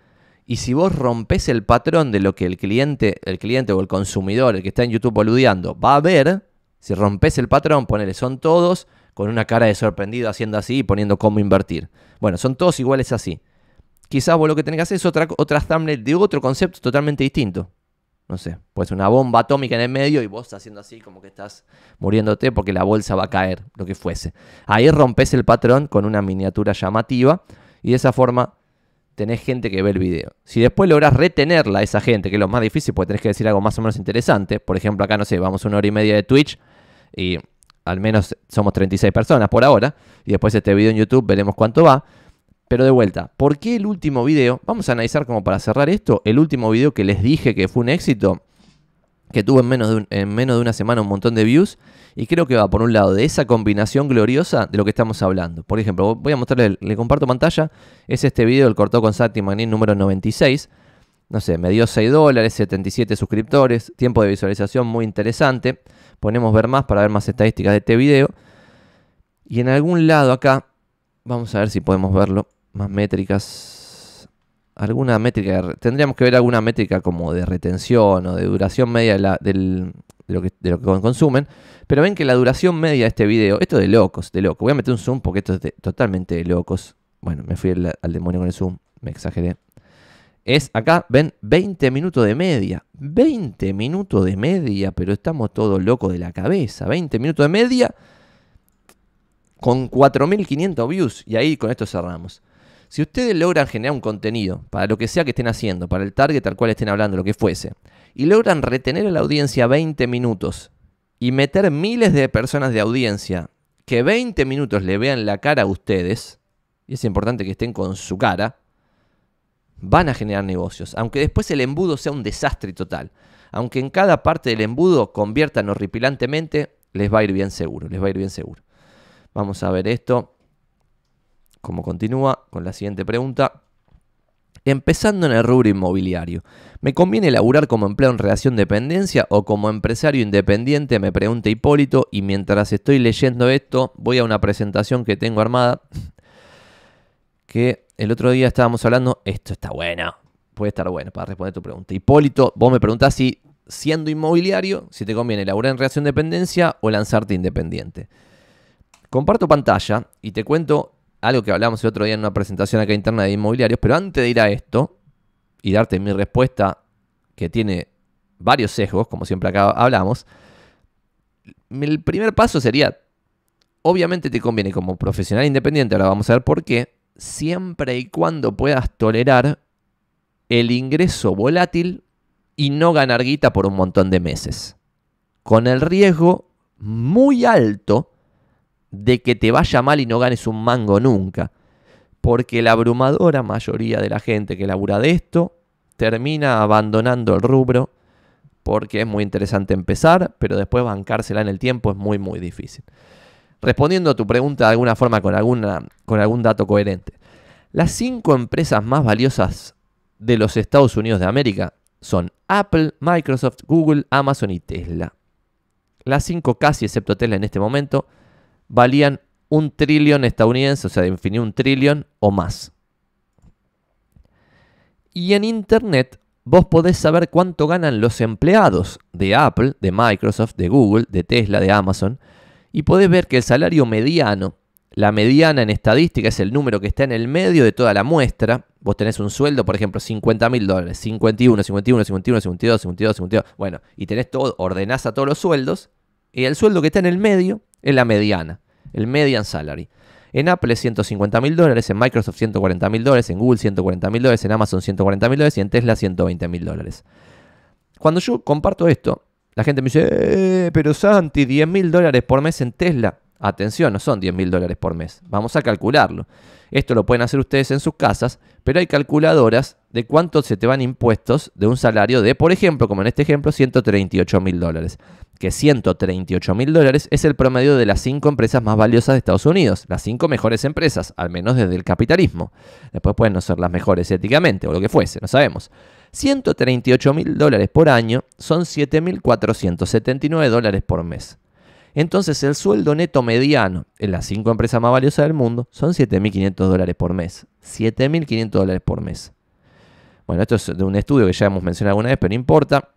y si vos rompes el patrón de lo que el cliente, el cliente o el consumidor, el que está en YouTube boludeando, va a ver, si rompes el patrón, ponele, son todos con una cara de sorprendido haciendo así y poniendo cómo invertir. Bueno, son todos iguales así. Quizás vos lo que tenés que hacer es otra, otra thumbnail de otro concepto totalmente distinto. No sé, pues una bomba atómica en el medio y vos haciendo así como que estás muriéndote porque la bolsa va a caer, lo que fuese. Ahí rompes el patrón con una miniatura llamativa y de esa forma tenés gente que ve el video. Si después lográs retenerla a esa gente, que es lo más difícil, porque tenés que decir algo más o menos interesante. Por ejemplo, acá no sé, vamos una hora y media de Twitch y al menos somos 36 personas por ahora. Y después este video en YouTube veremos cuánto va. Pero de vuelta, ¿por qué el último video? Vamos a analizar como para cerrar esto, el último video que les dije que fue un éxito que tuvo en menos, de en menos de una semana un montón de views. Y creo que va por un lado de esa combinación gloriosa de lo que estamos hablando. Por ejemplo, voy a mostrarle, le comparto pantalla. Es este video el cortó con Sati número 96. No sé, me dio 6 dólares, 77 suscriptores. Tiempo de visualización muy interesante. Ponemos ver más para ver más estadísticas de este video. Y en algún lado acá, vamos a ver si podemos verlo. Más métricas alguna métrica, tendríamos que ver alguna métrica como de retención o de duración media de, lo que, consumen, pero ven que la duración media de este video, esto de locos, de locos, voy a meter un zoom porque esto es totalmente de locos, bueno, me fui al, demonio con el zoom, me exageré, es acá, ven, 20 minutos de media, 20 minutos de media, pero estamos todos locos de la cabeza, 20 minutos de media con 4.500 views y ahí con esto cerramos. Si ustedes logran generar un contenido para lo que sea que estén haciendo, para el target al cual estén hablando, lo que fuese, y logran retener a la audiencia 20 minutos y meter miles de personas de audiencia que 20 minutos le vean la cara a ustedes, y es importante que estén con su cara, van a generar negocios, aunque después el embudo sea un desastre total. Aunque en cada parte del embudo conviertan horripilantemente, les va a ir bien seguro, les va a ir bien seguro. Vamos a ver esto como continúa con la siguiente pregunta. Empezando en el rubro inmobiliario, ¿me conviene laburar como empleado en relación dependencia o como empresario independiente? Me pregunta Hipólito y mientras estoy leyendo esto voy a una presentación que tengo armada que el otro día estábamos hablando, esto está bueno, puede estar bueno para responder tu pregunta. Hipólito, vos me preguntás si siendo inmobiliario, si te conviene laburar en relación dependencia o lanzarte independiente. Comparto pantalla y te cuento algo que hablamos el otro día en una presentación acá interna de inmobiliarios, pero antes de ir a esto y darte mi respuesta que tiene varios sesgos, como siempre acá hablamos, el primer paso sería, obviamente te conviene como profesional independiente, ahora vamos a ver por qué, siempre y cuando puedas tolerar el ingreso volátil y no ganar guita por un montón de meses. Con el riesgo muy alto de que te vaya mal y no ganes un mango nunca. Porque la abrumadora mayoría de la gente que labura de esto termina abandonando el rubro porque es muy interesante empezar, pero después bancársela en el tiempo es muy, muy difícil. Respondiendo a tu pregunta de alguna forma con, alguna, con algún dato coherente, las cinco empresas más valiosas de los Estados Unidos de América son Apple, Microsoft, Google, Amazon y Tesla. Las cinco casi, excepto Tesla en este momento, valían un trillón estadounidense, o sea, de un trillón o más. Y en Internet vos podés saber cuánto ganan los empleados de Apple, de Microsoft, de Google, de Tesla, de Amazon, y podés ver que el salario mediano, la mediana en estadística es el número que está en el medio de toda la muestra, vos tenés un sueldo, por ejemplo, 50 mil dólares, 51, 51, 51, 52, 52, 52, bueno, y tenés todo, ordenás a todos los sueldos, y el sueldo que está en el medio es la mediana, el median salary. En Apple 150 mil dólares, en Microsoft 140 mil dólares, en Google 140 mil dólares, en Amazon 140 mil dólares y en Tesla 120 mil dólares. Cuando yo comparto esto, la gente me dice, eh, pero Santi, 10 mil dólares por mes en Tesla. Atención, no son 10 mil dólares por mes. Vamos a calcularlo. Esto lo pueden hacer ustedes en sus casas, pero hay calculadoras de cuánto se te van impuestos de un salario de, por ejemplo, como en este ejemplo, 138 mil dólares. Que 138 mil dólares es el promedio de las cinco empresas más valiosas de Estados Unidos, las cinco mejores empresas, al menos desde el capitalismo. Después pueden no ser las mejores éticamente o lo que fuese, no sabemos. 138 mil dólares por año son 7.479 dólares por mes. Entonces el sueldo neto mediano en las cinco empresas más valiosas del mundo son 7.500 dólares por mes. 7.500 dólares por mes. Bueno, esto es de un estudio que ya hemos mencionado alguna vez, pero no importa.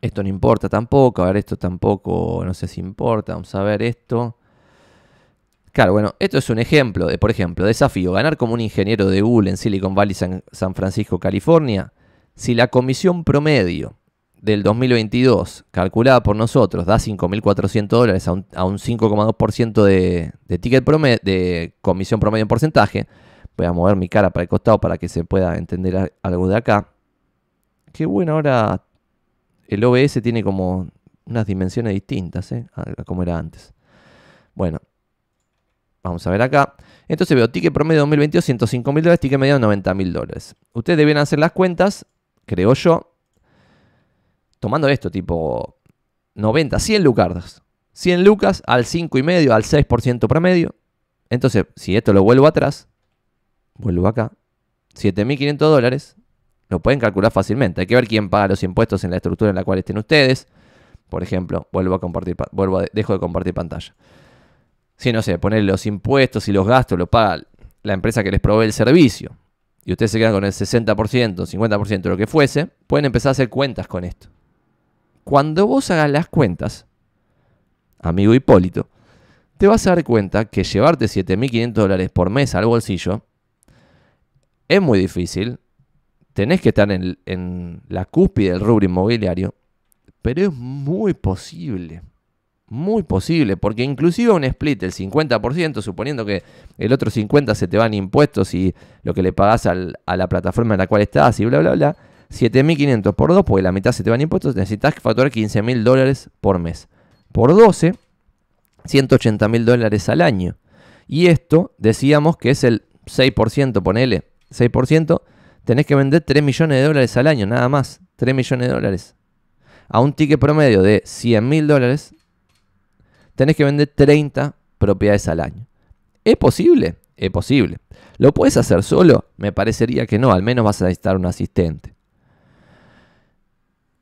Esto no importa tampoco. A ver, esto tampoco, no sé si importa. Vamos a ver esto. Claro, bueno, esto es un ejemplo de, por ejemplo, desafío, ganar como un ingeniero de Google en Silicon Valley, San Francisco, California, si la comisión promedio del 2022, calculada por nosotros, da 5.400 dólares a un, 5,2% de, de, ticket promedio, de comisión promedio en porcentaje. Voy a mover mi cara para el costado para que se pueda entender algo de acá. Qué bueno, ahora el OBS tiene como unas dimensiones distintas, ¿eh? a como era antes. Bueno, vamos a ver acá. Entonces veo ticket promedio 2022, 105.000 dólares, ticket medio 90 mil dólares. Ustedes deben hacer las cuentas, creo yo, tomando esto, tipo 90, 100 lucardas. 100 lucas al 5,5, al 6% promedio. Entonces, si esto lo vuelvo atrás, vuelvo acá, 7.500 dólares, lo pueden calcular fácilmente. Hay que ver quién paga los impuestos en la estructura en la cual estén ustedes. Por ejemplo, vuelvo a compartir, vuelvo dejo de compartir pantalla. Si no sé, poner los impuestos y los gastos lo paga la empresa que les provee el servicio y ustedes se quedan con el 60%, 50%, lo que fuese, pueden empezar a hacer cuentas con esto. Cuando vos hagas las cuentas, amigo Hipólito, te vas a dar cuenta que llevarte 7.500 dólares por mes al bolsillo es muy difícil. Tenés que estar en, la cúspide del rubro inmobiliario, pero es muy posible. Muy posible, porque inclusive un split del 50%, suponiendo que el otro 50% se te van impuestos y lo que le pagás a la plataforma en la cual estás y bla, bla, bla, 7.500 por 2, porque la mitad se te van impuestos, necesitas facturar 15.000 dólares por mes. Por 12, 180.000 dólares al año. Y esto decíamos que es el 6%, ponele, 6%, tenés que vender 3 millones de dólares al año, nada más, 3 millones de dólares. A un ticket promedio de 100.000 dólares, tenés que vender 30 propiedades al año. ¿Es posible? Es posible. ¿Lo puedes hacer solo? Me parecería que no, al menos vas a necesitar un asistente.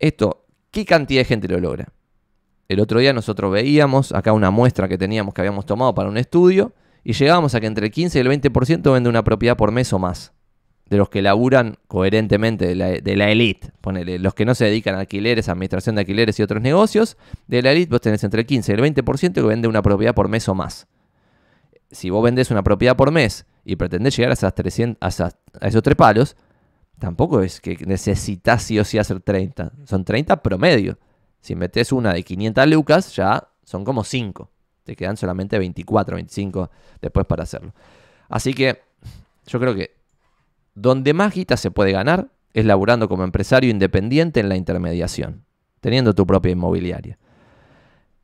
Esto, ¿qué cantidad de gente lo logra? El otro día nosotros veíamos acá una muestra que teníamos que habíamos tomado para un estudio y llegábamos a que entre el 15 y el 20% vende una propiedad por mes o más. De los que laburan coherentemente de la élite, los que no se dedican a alquileres, administración de alquileres y otros negocios, de la élite vos tenés entre el 15 y el 20% que vende una propiedad por mes o más. Si vos vendés una propiedad por mes y pretendés llegar a, esas 300, a esos tres palos, tampoco es que necesitas sí o sí hacer 30. Son 30 promedio. Si metes una de 500 lucas, ya son como 5. Te quedan solamente 24, 25 después para hacerlo. Así que yo creo que donde más guita se puede ganar es laburando como empresario independiente en la intermediación, teniendo tu propia inmobiliaria.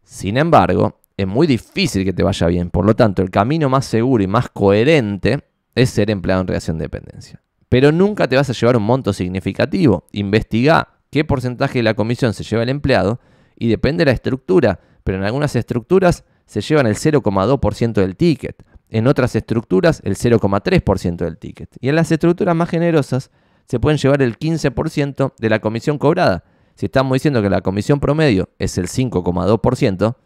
Sin embargo, es muy difícil que te vaya bien. Por lo tanto, el camino más seguro y más coherente es ser empleado en relación de dependencia pero nunca te vas a llevar un monto significativo. Investiga qué porcentaje de la comisión se lleva el empleado y depende de la estructura, pero en algunas estructuras se llevan el 0,2% del ticket, en otras estructuras el 0,3% del ticket y en las estructuras más generosas se pueden llevar el 15% de la comisión cobrada. Si estamos diciendo que la comisión promedio es el 5,2%,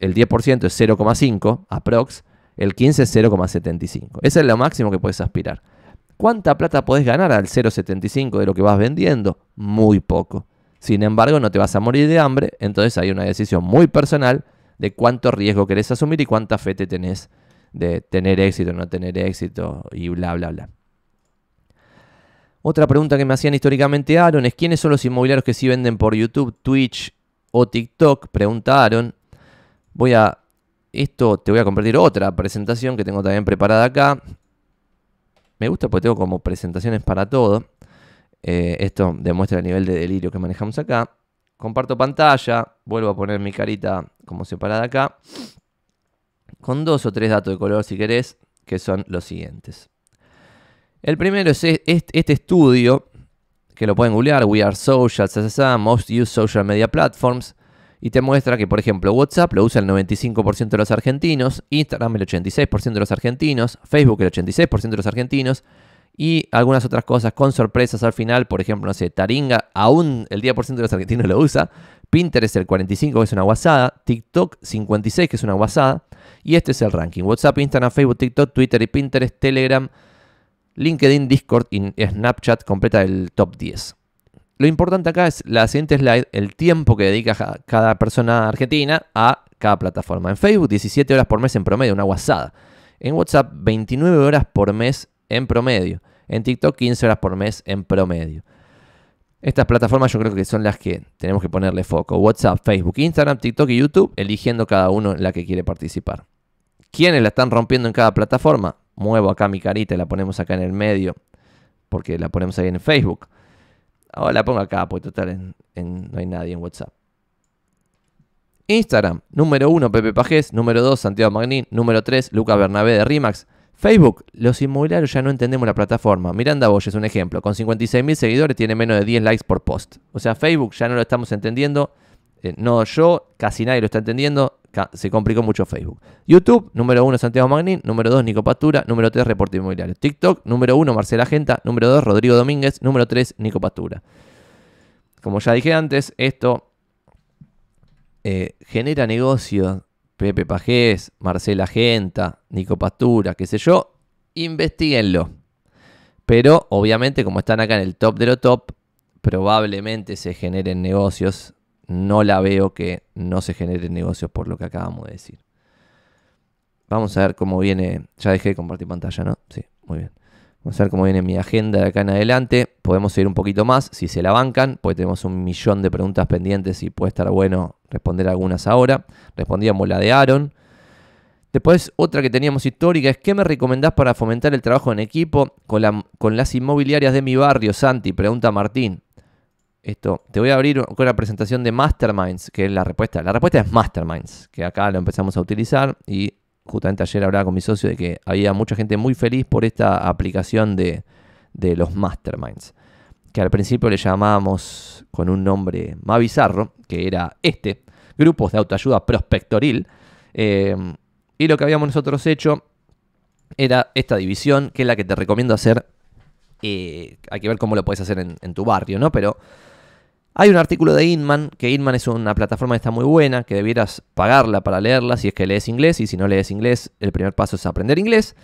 el 10% es 0,5 aprox, el 15 es 0,75. Ese es lo máximo que puedes aspirar. ¿Cuánta plata podés ganar al 0,75 de lo que vas vendiendo? Muy poco. Sin embargo, no te vas a morir de hambre, entonces hay una decisión muy personal de cuánto riesgo querés asumir y cuánta fe te tenés de tener éxito, o no tener éxito y bla, bla, bla. Otra pregunta que me hacían históricamente Aaron es quiénes son los inmobiliarios que sí venden por YouTube, Twitch o TikTok, pregunta Aaron. Voy a esto te voy a compartir otra presentación que tengo también preparada acá. Me gusta porque tengo como presentaciones para todo. Eh, esto demuestra el nivel de delirio que manejamos acá. Comparto pantalla, vuelvo a poner mi carita como separada acá. Con dos o tres datos de color si querés, que son los siguientes. El primero es e-, este estudio, que lo pueden googlear, We Are Social, most used social media platforms y te muestra que, por ejemplo, WhatsApp lo usa el 95% de los argentinos, Instagram el 86% de los argentinos, Facebook el 86% de los argentinos y algunas otras cosas con sorpresas al final, por ejemplo, no sé, Taringa, aún el 10% de los argentinos lo usa, Pinterest el 45% que es una guasada, TikTok 56% que es una guasada y este es el ranking. WhatsApp, Instagram, Facebook, TikTok, Twitter y Pinterest, Telegram, LinkedIn, Discord y Snapchat completa el top 10 lo importante acá es la siguiente slide, el tiempo que dedica cada persona argentina a cada plataforma. En Facebook 17 horas por mes en promedio, una guasada. En WhatsApp 29 horas por mes en promedio. En TikTok 15 horas por mes en promedio. Estas plataformas yo creo que son las que tenemos que ponerle foco. WhatsApp, Facebook, Instagram, TikTok y YouTube, eligiendo cada uno en la que quiere participar. ¿Quiénes la están rompiendo en cada plataforma? Muevo acá mi carita y la ponemos acá en el medio, porque la ponemos ahí en Facebook. Ahora oh, la pongo acá, porque total, en, no hay nadie en WhatsApp. Instagram, número 1 Pepe Pajés, número 2 Santiago Magnín, número 3 Luca Bernabé de Rimax. Facebook, los inmobiliarios ya no entendemos la plataforma. Miranda Boy es un ejemplo, con 56.000 seguidores tiene menos de 10 likes por post. O sea, Facebook ya no lo estamos entendiendo, eh, no yo, casi nadie lo está entendiendo, se complicó mucho Facebook. YouTube, número uno, Santiago Magnin. número dos, Nico Pastura, número tres, Reporte Inmobiliario. TikTok, número uno, Marcela Genta, número dos, Rodrigo Domínguez, número tres, Nico Pastura. Como ya dije antes, esto eh, genera negocios. Pepe Pajés, Marcela Genta, Nico Pastura, qué sé yo, Investíguenlo. Pero obviamente como están acá en el top de lo top, probablemente se generen negocios no la veo que no se generen negocios por lo que acabamos de decir. Vamos a ver cómo viene. Ya dejé de compartir pantalla, ¿no? Sí, muy bien. Vamos a ver cómo viene mi agenda de acá en adelante. Podemos ir un poquito más si se la bancan, porque tenemos un millón de preguntas pendientes y puede estar bueno responder algunas ahora. Respondíamos la de Aaron. Después, otra que teníamos histórica es: ¿Qué me recomendás para fomentar el trabajo en equipo con las inmobiliarias de mi barrio, Santi? Pregunta Martín esto. Te voy a abrir con la presentación de Masterminds, que es la respuesta. La respuesta es Masterminds, que acá lo empezamos a utilizar y justamente ayer hablaba con mi socio de que había mucha gente muy feliz por esta aplicación de, los Masterminds, que al principio le llamábamos con un nombre más bizarro, que era este, grupos de autoayuda prospectoril. Eh, y lo que habíamos nosotros hecho era esta división, que es la que te recomiendo hacer. Eh, hay que ver cómo lo puedes hacer en, en tu barrio, ¿no? Pero hay un artículo de Inman, que Inman es una plataforma que está muy buena, que debieras pagarla para leerla si es que lees inglés, y si no lees inglés, el primer paso es aprender inglés,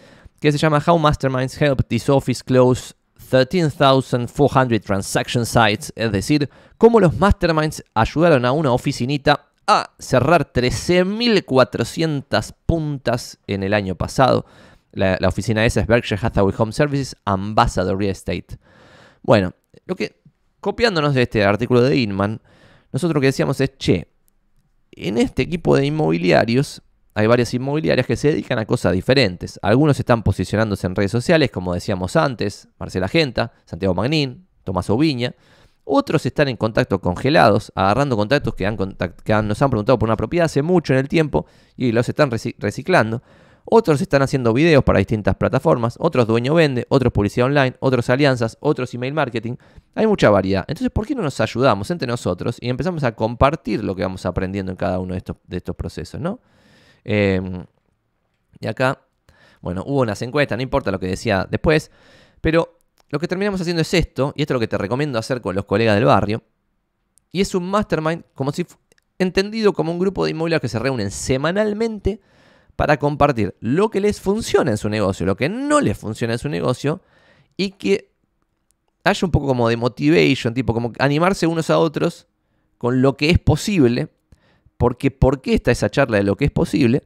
que se llama How Masterminds Help This Office Close 13,400 Transaction Sites, es decir, cómo los masterminds ayudaron a una oficinita a cerrar 13.400 puntas en el año pasado. La, la oficina esa es Berkshire Hathaway Home Services Ambassador Real Estate. Bueno, lo que Copiándonos de este artículo de Inman, nosotros lo que decíamos es, che, en este equipo de inmobiliarios hay varias inmobiliarias que se dedican a cosas diferentes. Algunos están posicionándose en redes sociales, como decíamos antes, Marcela Genta, Santiago Magnín, Tomás Oviña. Otros están en contacto congelados, agarrando contactos que, nos han preguntado por una propiedad hace mucho en el tiempo y los están reciclando. Otros están haciendo videos para distintas plataformas, otros dueño vende, otros publicidad online, otros alianzas, otros email marketing. Hay mucha variedad. Entonces, ¿por qué no nos ayudamos entre nosotros y empezamos a compartir lo que vamos aprendiendo en cada uno de estos, procesos? Em, y acá, bueno, hubo unas encuestas, no importa lo que decía después, pero lo que terminamos haciendo es esto, y esto es lo que te recomiendo hacer con los colegas del barrio, y es un mastermind como si entendido como un grupo de inmobiliarios que se reúnen semanalmente para compartir lo que les funciona en su negocio, lo que no les funciona en su negocio y que haya un poco como de motivation, tipo como animarse unos a otros con lo que es posible, porque ¿por qué está esa charla de lo que es posible?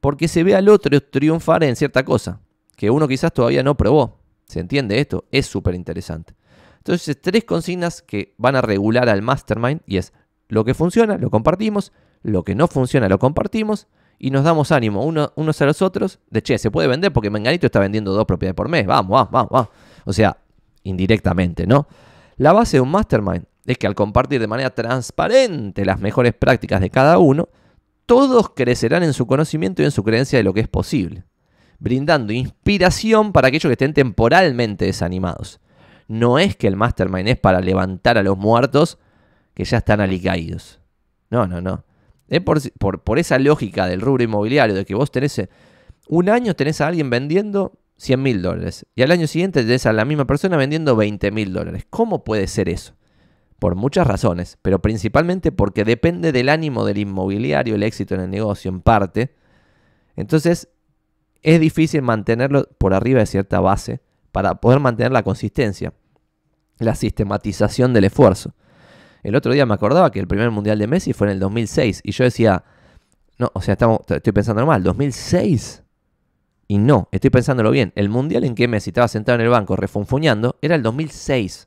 Porque se ve al otro triunfar en cierta cosa, que uno quizás todavía no probó. ¿Se entiende esto? Es súper interesante. Entonces, tres consignas que van a regular al mastermind y es lo que funciona, lo compartimos, lo que no funciona, lo compartimos, y nos damos ánimo uno, unos a los otros de, che, se puede vender porque Menganito está vendiendo dos propiedades por mes, vamos, vamos, vamos. vamos. O sea, indirectamente, ¿no? La base de un mastermind es que al compartir de manera transparente las mejores prácticas de cada uno, todos crecerán en su conocimiento y en su creencia de lo que es posible, brindando inspiración para aquellos que estén temporalmente desanimados. No es que el mastermind es para levantar a los muertos que ya están alicaídos. No, no, no. ¿Eh? Por, esa lógica del rubro inmobiliario, de que vos tenés eh, un año tenés a alguien vendiendo 100 mil dólares y al año siguiente tenés a la misma persona vendiendo 20 mil dólares. ¿Cómo puede ser eso? Por muchas razones, pero principalmente porque depende del ánimo del inmobiliario, el éxito en el negocio en parte. Entonces, es difícil mantenerlo por arriba de cierta base para poder mantener la consistencia, la sistematización del esfuerzo. El otro día me acordaba que el primer mundial de Messi fue en el 2006 y yo decía, no, o sea, estamos, estoy pensando mal, 2006. Y no, estoy pensándolo bien. El mundial en que Messi estaba sentado en el banco refunfuñando era el 2006.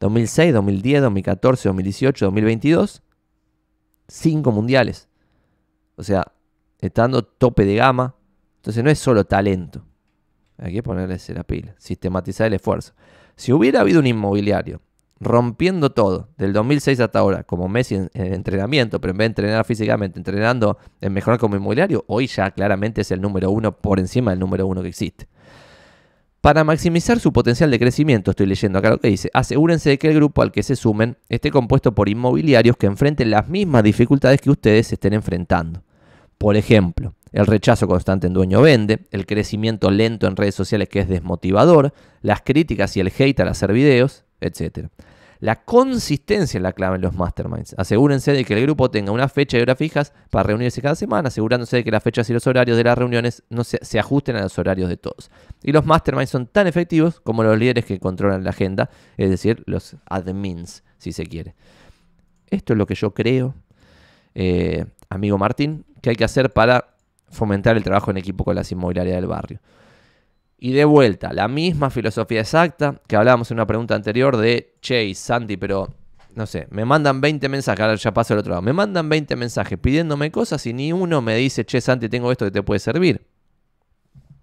2006, 2010, 2014, 2018, 2022. Cinco mundiales. O sea, estando tope de gama. Entonces no es solo talento. Hay que ponerle la pila, sistematizar el esfuerzo. Si hubiera habido un inmobiliario rompiendo todo, del 2006 hasta ahora, como Messi en, entrenamiento, pero en vez de entrenar físicamente, entrenando en mejorar como inmobiliario, hoy ya claramente es el número uno por encima del número uno que existe. Para maximizar su potencial de crecimiento, estoy leyendo acá lo que dice, asegúrense de que el grupo al que se sumen esté compuesto por inmobiliarios que enfrenten las mismas dificultades que ustedes estén enfrentando. Por ejemplo, el rechazo constante en dueño vende, el crecimiento lento en redes sociales que es desmotivador, las críticas y el hate al hacer videos, etc. La consistencia es la clave en los masterminds. Asegúrense de que el grupo tenga una fecha y hora fijas para reunirse cada semana, asegurándose de que las fechas y los horarios de las reuniones no se, ajusten a los horarios de todos. Y los masterminds son tan efectivos como los líderes que controlan la agenda, es decir, los admins, si se quiere. Esto es lo que yo creo, eh, amigo Martín, que hay que hacer para fomentar el trabajo en equipo con las inmobiliarias del barrio. Y de vuelta, la misma filosofía exacta que hablábamos en una pregunta anterior de, Chase, Santi, pero no sé, me mandan 20 mensajes, ahora ya paso al otro lado, me mandan 20 mensajes pidiéndome cosas y ni uno me dice, che, Santi, tengo esto que te puede servir.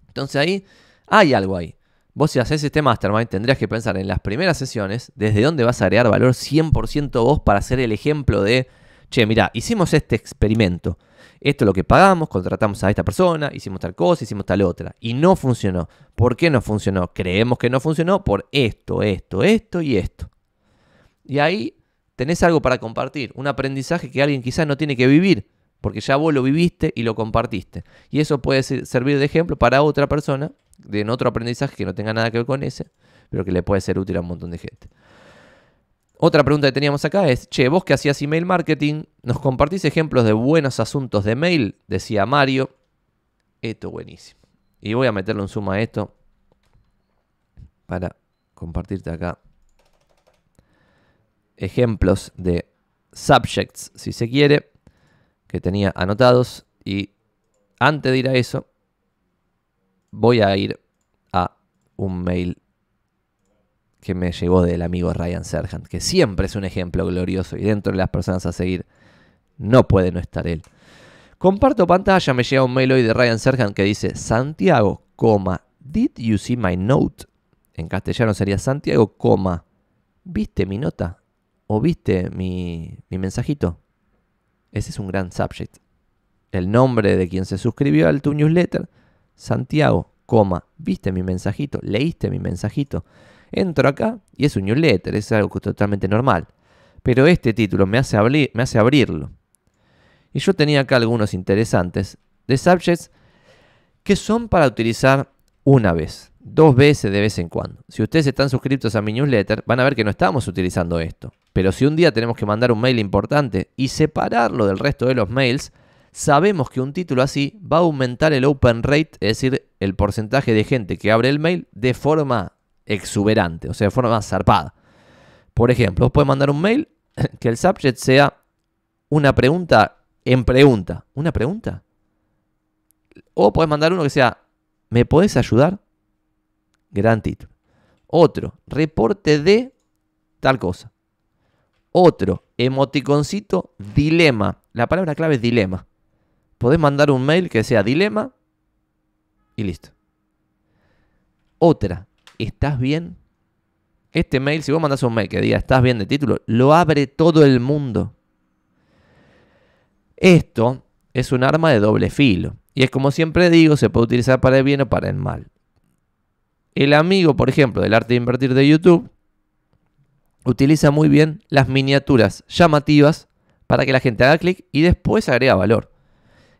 Entonces ahí hay algo ahí. Vos si haces este mastermind tendrías que pensar en las primeras sesiones desde dónde vas a agregar valor 100% vos para ser el ejemplo de che, mira, hicimos este experimento, esto es lo que pagamos, contratamos a esta persona, hicimos tal cosa, hicimos tal otra, y no funcionó. ¿Por qué no funcionó? Creemos que no funcionó por esto, esto, esto y esto. Y ahí tenés algo para compartir, un aprendizaje que alguien quizás no tiene que vivir, porque ya vos lo viviste y lo compartiste. Y eso puede servir de ejemplo para otra persona, de en otro aprendizaje que no tenga nada que ver con ese, pero que le puede ser útil a un montón de gente. Otra pregunta que teníamos acá es, che, vos que hacías email marketing, ¿nos compartís ejemplos de buenos asuntos de mail? Decía Mario. Esto buenísimo. Y voy a meterlo en suma a esto para compartirte acá ejemplos de subjects, si se quiere, que tenía anotados. Y antes de ir a eso, voy a ir a un mail que me llegó del amigo Ryan Serhant, que siempre es un ejemplo glorioso y dentro de las personas a seguir no puede no estar él. Comparto pantalla, me llega un mail hoy de Ryan Serhant que dice, Santiago, coma, did you see my note? En castellano sería Santiago, coma, ¿viste mi nota? ¿O viste mi, mensajito? Ese es un gran subject. El nombre de quien se suscribió al tu newsletter, Santiago, coma, ¿viste mi mensajito? ¿Leíste mi mensajito? Entro acá y es un newsletter, es algo totalmente normal. Pero este título me hace, me hace abrirlo. Y yo tenía acá algunos interesantes de subjects que son para utilizar una vez, dos veces de vez en cuando. Si ustedes están suscritos a mi newsletter, van a ver que no estamos utilizando esto. Pero si un día tenemos que mandar un mail importante y separarlo del resto de los mails, sabemos que un título así va a aumentar el open rate, es decir, el porcentaje de gente que abre el mail de forma exuberante, o sea, de forma más zarpada. Por ejemplo, puedes mandar un mail que el subject sea una pregunta en pregunta. ¿Una pregunta? O puedes mandar uno que sea, ¿me podés ayudar? Gran título. Otro, reporte de tal cosa. Otro, emoticoncito, dilema. La palabra clave es dilema. Podés mandar un mail que sea dilema y listo. Otra, ¿estás bien? Este mail, si vos mandás un mail que diga ¿estás bien de título? Lo abre todo el mundo. Esto es un arma de doble filo. Y es como siempre digo, se puede utilizar para el bien o para el mal. El amigo, por ejemplo, del arte de invertir de YouTube, utiliza muy bien las miniaturas llamativas para que la gente haga clic y después agrega valor.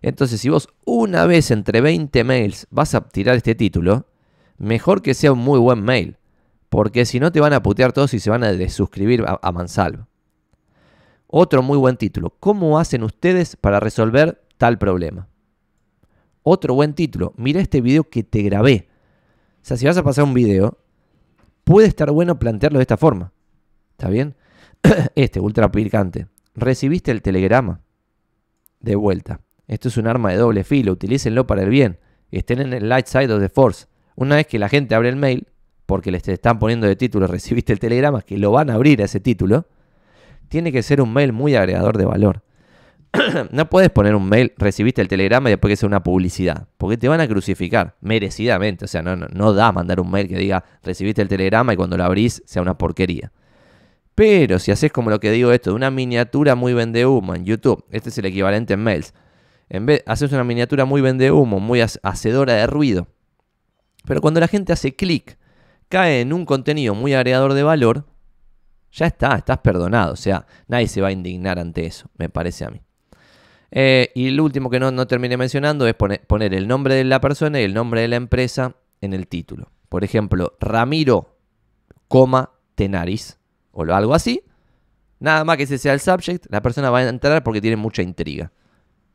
Entonces, si vos una vez entre 20 mails vas a tirar este título, mejor que sea un muy buen mail, porque si no te van a putear todos y se van a desuscribir a, a Otro muy buen título, ¿cómo hacen ustedes para resolver tal problema? Otro buen título, mira este video que te grabé. O sea, si vas a pasar un video, puede estar bueno plantearlo de esta forma. ¿Está bien? Este, ultra picante. Recibiste el telegrama. De vuelta. Esto es un arma de doble filo. Utilícenlo para el bien. Estén en el light side of the force. Una vez que la gente abre el mail, porque les están poniendo de título, recibiste el telegrama, que lo van a abrir a ese título, tiene que ser un mail muy agregador de valor. no puedes poner un mail, recibiste el telegrama y después que sea una publicidad, porque te van a crucificar, merecidamente. O sea, no, no, da mandar un mail que diga, recibiste el telegrama y cuando lo abrís sea una porquería. Pero si haces como lo que digo esto, de una miniatura muy vende humo en YouTube, este es el equivalente en mails. En vez, haces una miniatura muy de humo, muy hacedora de ruido, pero cuando la gente hace clic, cae en un contenido muy agregador de valor, ya está, estás perdonado. O sea, nadie se va a indignar ante eso, me parece a mí. Eh, y el último que no, no terminé mencionando es poner, el nombre de la persona y el nombre de la empresa en el título. Por ejemplo, Ramiro, Tenaris, o algo así. Nada más que ese sea el subject, la persona va a entrar porque tiene mucha intriga.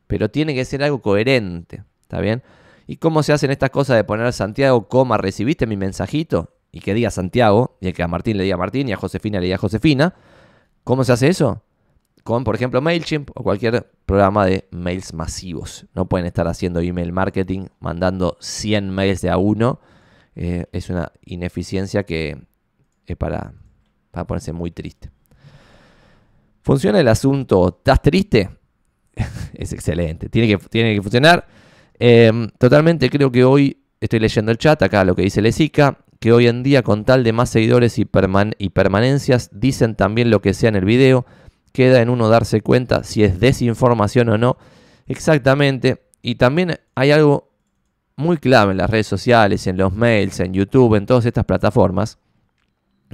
Pero tiene que ser algo coherente, ¿está bien? ¿Y cómo se hacen estas cosas de poner Santiago, coma, recibiste mi mensajito? Y que diga Santiago, y que a Martín le diga Martín, y a Josefina le diga Josefina. ¿Cómo se hace eso? Con, por ejemplo, MailChimp o cualquier programa de mails masivos. No pueden estar haciendo email marketing, mandando 100 mails de a uno. Eh, es una ineficiencia que es para, ponerse muy triste. ¿Funciona el asunto? ¿Estás triste? es excelente. Tiene que, tiene que funcionar. Em, totalmente creo que hoy, estoy leyendo el chat acá, lo que dice Lesica, que hoy en día con tal de más seguidores y, y permanencias dicen también lo que sea en el video, queda en uno darse cuenta si es desinformación o no. Exactamente. Y también hay algo muy clave en las redes sociales, en los mails, en YouTube, en todas estas plataformas.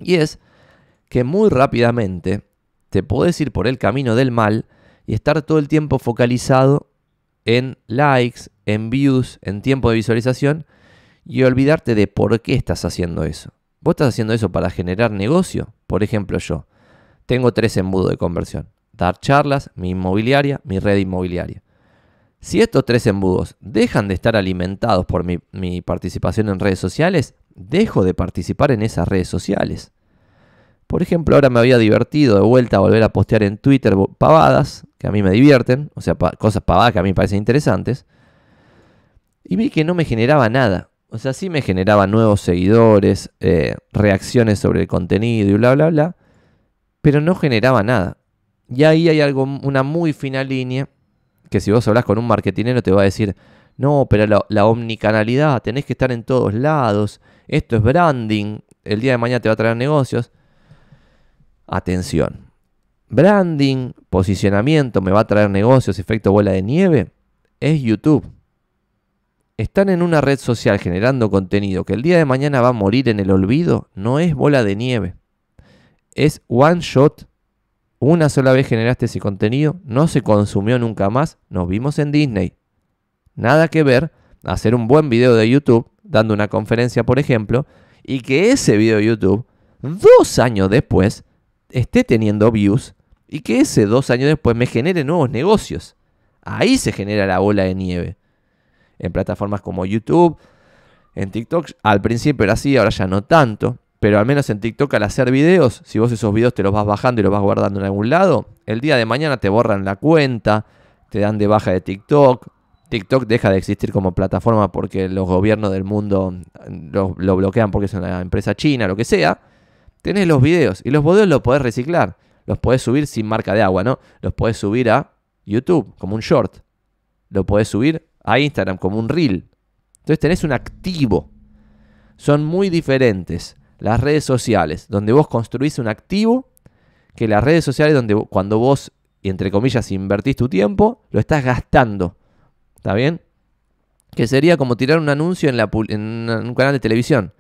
Y es que muy rápidamente te podés ir por el camino del mal y estar todo el tiempo focalizado en likes, en views, en tiempo de visualización y olvidarte de por qué estás haciendo eso. Vos estás haciendo eso para generar negocio. Por ejemplo, yo tengo tres embudos de conversión. Dar charlas, mi inmobiliaria, mi red inmobiliaria. Si estos tres embudos dejan de estar alimentados por mi, mi participación en redes sociales, dejo de participar en esas redes sociales. Por ejemplo, ahora me había divertido de vuelta a volver a postear en Twitter pavadas, que a mí me divierten, o sea, cosas pavadas que a mí me parecen interesantes, y vi que no me generaba nada. O sea, sí me generaba nuevos seguidores, eh, reacciones sobre el contenido y bla, bla, bla, pero no generaba nada. Y ahí hay algo, una muy fina línea, que si vos hablas con un marketinero te va a decir, no, pero la, omnicanalidad, tenés que estar en todos lados, esto es branding, el día de mañana te va a traer negocios. Atención. Branding, posicionamiento, me va a traer negocios, efecto bola de nieve, es YouTube. Están en una red social generando contenido que el día de mañana va a morir en el olvido, no es bola de nieve. Es one shot. Una sola vez generaste ese contenido, no se consumió nunca más, nos vimos en Disney. Nada que ver hacer un buen video de YouTube, dando una conferencia por ejemplo, y que ese video de YouTube, dos años después, esté teniendo views y que ese dos años después me genere nuevos negocios. Ahí se genera la bola de nieve. En plataformas como YouTube, en TikTok, al principio era así, ahora ya no tanto. Pero al menos en TikTok al hacer videos, si vos esos videos te los vas bajando y los vas guardando en algún lado, el día de mañana te borran la cuenta, te dan de baja de TikTok. TikTok deja de existir como plataforma porque los gobiernos del mundo lo, lo bloquean porque es una empresa china, lo que sea tenés los videos. Y los videos los podés reciclar. Los podés subir sin marca de agua, ¿no? Los podés subir a YouTube como un short. Lo podés subir a Instagram como un reel. Entonces tenés un activo. Son muy diferentes las redes sociales, donde vos construís un activo, que las redes sociales donde cuando vos, entre comillas, invertís tu tiempo, lo estás gastando. ¿Está bien? Que sería como tirar un anuncio en, la, en un canal de televisión.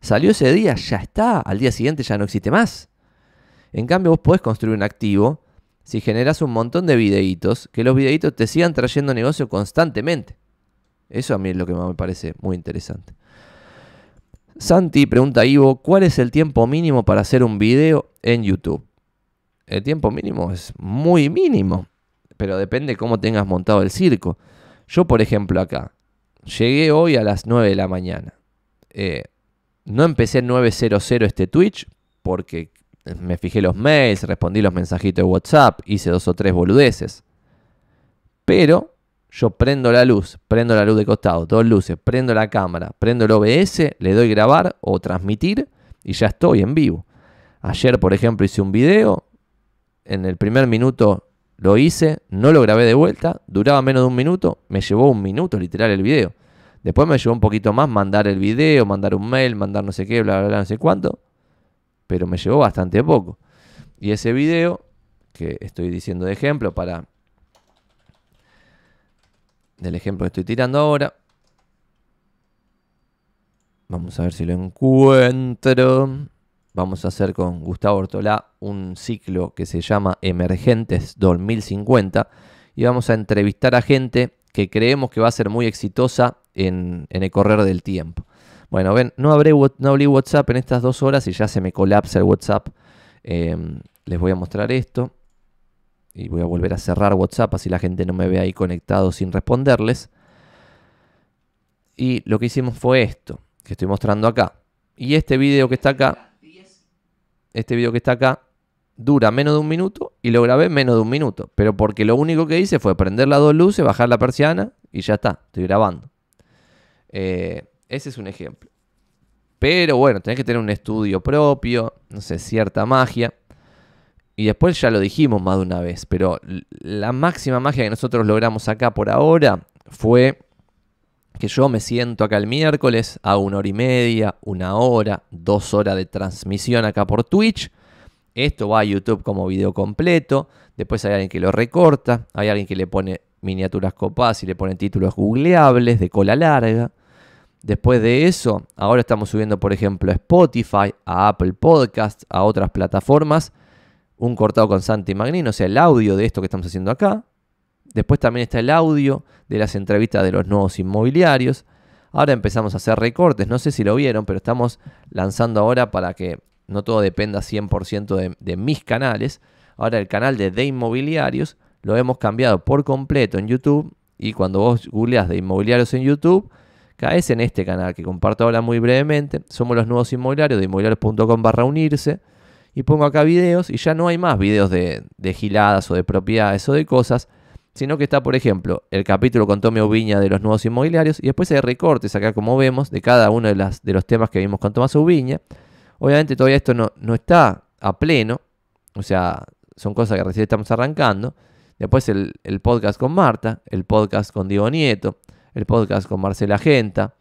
Salió ese día, ya está. Al día siguiente ya no existe más. En cambio, vos podés construir un activo si generas un montón de videitos, que los videitos te sigan trayendo negocio constantemente. Eso a mí es lo que me parece muy interesante. Santi pregunta a Ivo, ¿cuál es el tiempo mínimo para hacer un video en YouTube? El tiempo mínimo es muy mínimo, pero depende cómo tengas montado el circo. Yo, por ejemplo, acá, llegué hoy a las 9 de la mañana. Eh, no empecé 9.00 este Twitch porque me fijé los mails, respondí los mensajitos de WhatsApp, hice dos o tres boludeces. Pero yo prendo la luz, prendo la luz de costado, dos luces, prendo la cámara, prendo el OBS, le doy grabar o transmitir y ya estoy en vivo. Ayer, por ejemplo, hice un video, en el primer minuto lo hice, no lo grabé de vuelta, duraba menos de un minuto, me llevó un minuto literal el video. Después me llevó un poquito más mandar el video, mandar un mail, mandar no sé qué, bla, bla, bla, no sé cuánto. Pero me llevó bastante poco. Y ese video, que estoy diciendo de ejemplo para... Del ejemplo que estoy tirando ahora. Vamos a ver si lo encuentro. Vamos a hacer con Gustavo Ortolá un ciclo que se llama Emergentes 2050. Y vamos a entrevistar a gente que creemos que va a ser muy exitosa en, el correr del tiempo. Bueno, ven, no, habré, no abrí WhatsApp en estas dos horas y ya se me colapsa el WhatsApp. Em, les voy a mostrar esto. Y voy a volver a cerrar WhatsApp así la gente no me ve ahí conectado sin responderles. Y lo que hicimos fue esto, que estoy mostrando acá. Y este video que está acá, este video que está acá, dura menos de un minuto y lo grabé menos de un minuto. Pero porque lo único que hice fue prender las dos luces, bajar la persiana y ya está, estoy grabando. Eh, ese es un ejemplo. Pero bueno, tenés que tener un estudio propio, no sé, cierta magia. Y después ya lo dijimos más de una vez, pero la máxima magia que nosotros logramos acá por ahora fue que yo me siento acá el miércoles a una hora y media, una hora, dos horas de transmisión acá por Twitch esto va a YouTube como video completo. Después hay alguien que lo recorta. Hay alguien que le pone miniaturas copadas y le pone títulos googleables de cola larga. Después de eso, ahora estamos subiendo, por ejemplo, a Spotify, a Apple Podcasts, a otras plataformas. Un cortado con Santi Magnino, o sea, el audio de esto que estamos haciendo acá. Después también está el audio de las entrevistas de los nuevos inmobiliarios. Ahora empezamos a hacer recortes, no sé si lo vieron, pero estamos lanzando ahora para que no todo dependa 100% de, mis canales. Ahora el canal de De Inmobiliarios lo hemos cambiado por completo en YouTube y cuando vos googleás de inmobiliarios en YouTube, caes en este canal que comparto ahora muy brevemente. Somos los nuevos inmobiliarios de inmobiliarios.com barra unirse y pongo acá videos y ya no hay más videos de, giladas o de propiedades o de cosas, sino que está, por ejemplo, el capítulo con Tommy Ubiña de los nuevos inmobiliarios y después hay recortes acá, como vemos, de cada uno de, las, de los temas que vimos con Tomás Ubiña. Obviamente todavía esto no, está a pleno, o sea, son cosas que recién estamos arrancando. Después el, podcast con Marta, el podcast con Diego Nieto, el podcast con Marcela Genta,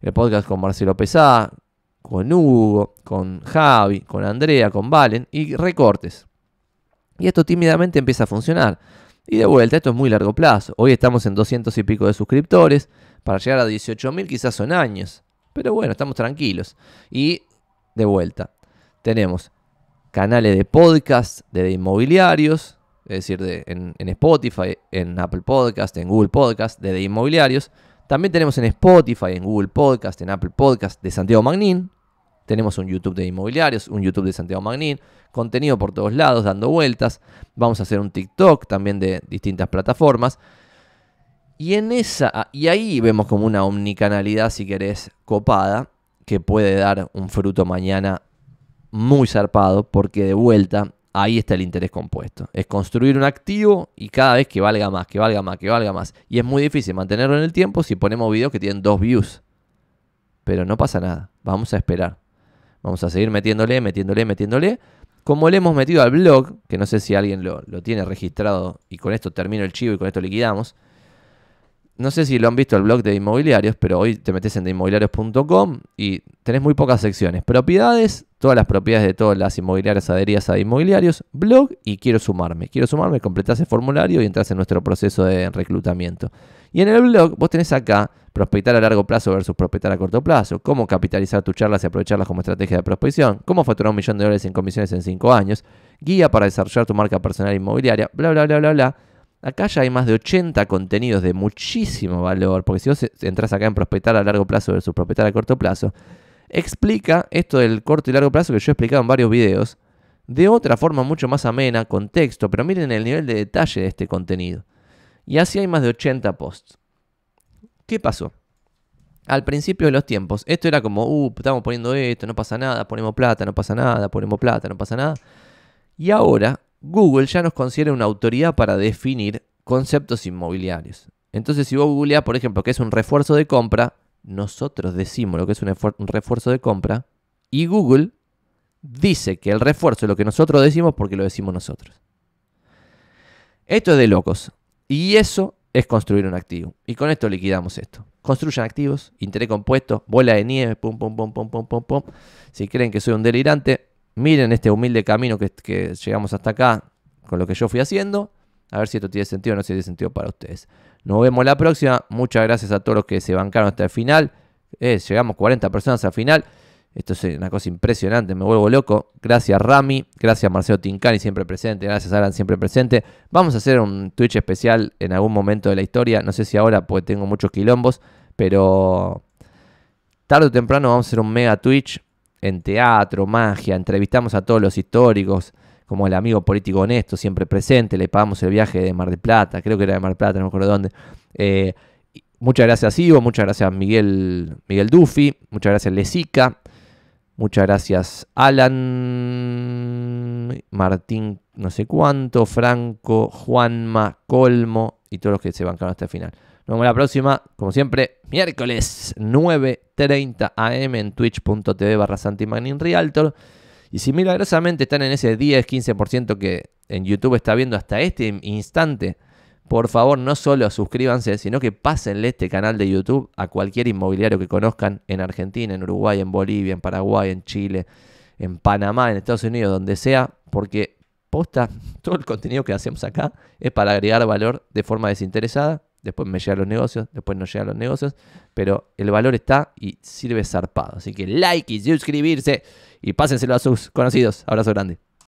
el podcast con Marcelo Pesá, con Hugo, con Javi, con Andrea, con Valen y recortes. Y esto tímidamente empieza a funcionar. Y de vuelta, esto es muy largo plazo. Hoy estamos en 200 y pico de suscriptores. Para llegar a 18.000 quizás son años. Pero bueno, estamos tranquilos. Y de vuelta. Tenemos canales de podcast, de inmobiliarios, es decir, de, en, Spotify, en Apple Podcast, en Google Podcast, de, inmobiliarios. También tenemos en Spotify, en Google Podcast, en Apple Podcast de Santiago Magnín. Tenemos un YouTube de inmobiliarios, un YouTube de Santiago Magnín, contenido por todos lados, dando vueltas. Vamos a hacer un TikTok también de distintas plataformas. Y en esa, y ahí vemos como una omnicanalidad, si querés, copada, que puede dar un fruto mañana muy zarpado, porque de vuelta ahí está el interés compuesto. Es construir un activo y cada vez que valga más, que valga más, que valga más. Y es muy difícil mantenerlo en el tiempo si ponemos videos que tienen dos views. Pero no pasa nada, vamos a esperar. Vamos a seguir metiéndole, metiéndole, metiéndole. Como le hemos metido al blog, que no sé si alguien lo, lo tiene registrado y con esto termino el chivo y con esto liquidamos no sé si lo han visto el blog de inmobiliarios, pero hoy te metes en inmobiliarios.com y tenés muy pocas secciones. Propiedades, todas las propiedades de todas las inmobiliarias adheridas a inmobiliarios, blog y quiero sumarme. Quiero sumarme, completás el formulario y entras en nuestro proceso de reclutamiento. Y en el blog vos tenés acá prospectar a largo plazo versus prospectar a corto plazo, cómo capitalizar tus charlas y aprovecharlas como estrategia de prospección, cómo facturar un millón de dólares en comisiones en cinco años, guía para desarrollar tu marca personal inmobiliaria, bla, bla, bla, bla. bla Acá ya hay más de 80 contenidos de muchísimo valor, porque si vos e, entras acá en prospectar a largo plazo versus prospectar a corto plazo, explica esto del corto y largo plazo que yo he explicado en varios videos, de otra forma mucho más amena, contexto. pero miren el nivel de detalle de este contenido. Y así hay más de 80 posts. ¿Qué pasó? Al principio de los tiempos, esto era como, uh, estamos poniendo esto, no pasa nada, ponemos plata, no pasa nada, ponemos plata, no pasa nada. Y ahora Google ya nos considera una autoridad para definir conceptos inmobiliarios. Entonces, si vos googleás, por ejemplo, que es un refuerzo de compra, nosotros decimos lo que es un, un refuerzo de compra y Google dice que el refuerzo es lo que nosotros decimos porque lo decimos nosotros. Esto es de locos. Y eso es construir un activo. Y con esto liquidamos esto. Construyan activos, interés compuesto, bola de nieve, pum, pum, pum, pum, pum, pum, pum. Si creen que soy un delirante, miren este humilde camino que, llegamos hasta acá con lo que yo fui haciendo. A ver si esto tiene sentido o no si tiene sentido para ustedes. Nos vemos la próxima. Muchas gracias a todos los que se bancaron hasta el final. Eh, llegamos 40 personas al final. Esto es una cosa impresionante, me vuelvo loco. Gracias Rami, gracias Marcelo Tincani, siempre presente, gracias Alan, siempre presente. Vamos a hacer un Twitch especial en algún momento de la historia, no sé si ahora porque tengo muchos quilombos, pero tarde o temprano vamos a hacer un mega Twitch en teatro, magia, entrevistamos a todos los históricos, como el amigo político honesto, siempre presente, le pagamos el viaje de Mar del Plata, creo que era de Mar del Plata, no me acuerdo dónde. Eh, muchas gracias a Ivo, muchas gracias a Miguel, Miguel Duffy, muchas gracias a Lesica, muchas gracias Alan, Martín, no sé cuánto, Franco, Juanma, Colmo y todos los que se bancaron hasta el final. Nos vemos la próxima, como siempre, miércoles 9.30 am en twitch.tv barra Realtor. Y si milagrosamente están en ese 10-15% que en YouTube está viendo hasta este instante, por favor no solo suscríbanse, sino que pásenle este canal de YouTube a cualquier inmobiliario que conozcan en Argentina, en Uruguay, en Bolivia, en Paraguay, en Chile, en Panamá, en Estados Unidos, donde sea, porque posta, todo el contenido que hacemos acá es para agregar valor de forma desinteresada después me llegan los negocios, después no llegan los negocios, pero el valor está y sirve zarpado. Así que like y suscribirse y pásenselo a sus conocidos. Abrazo grande.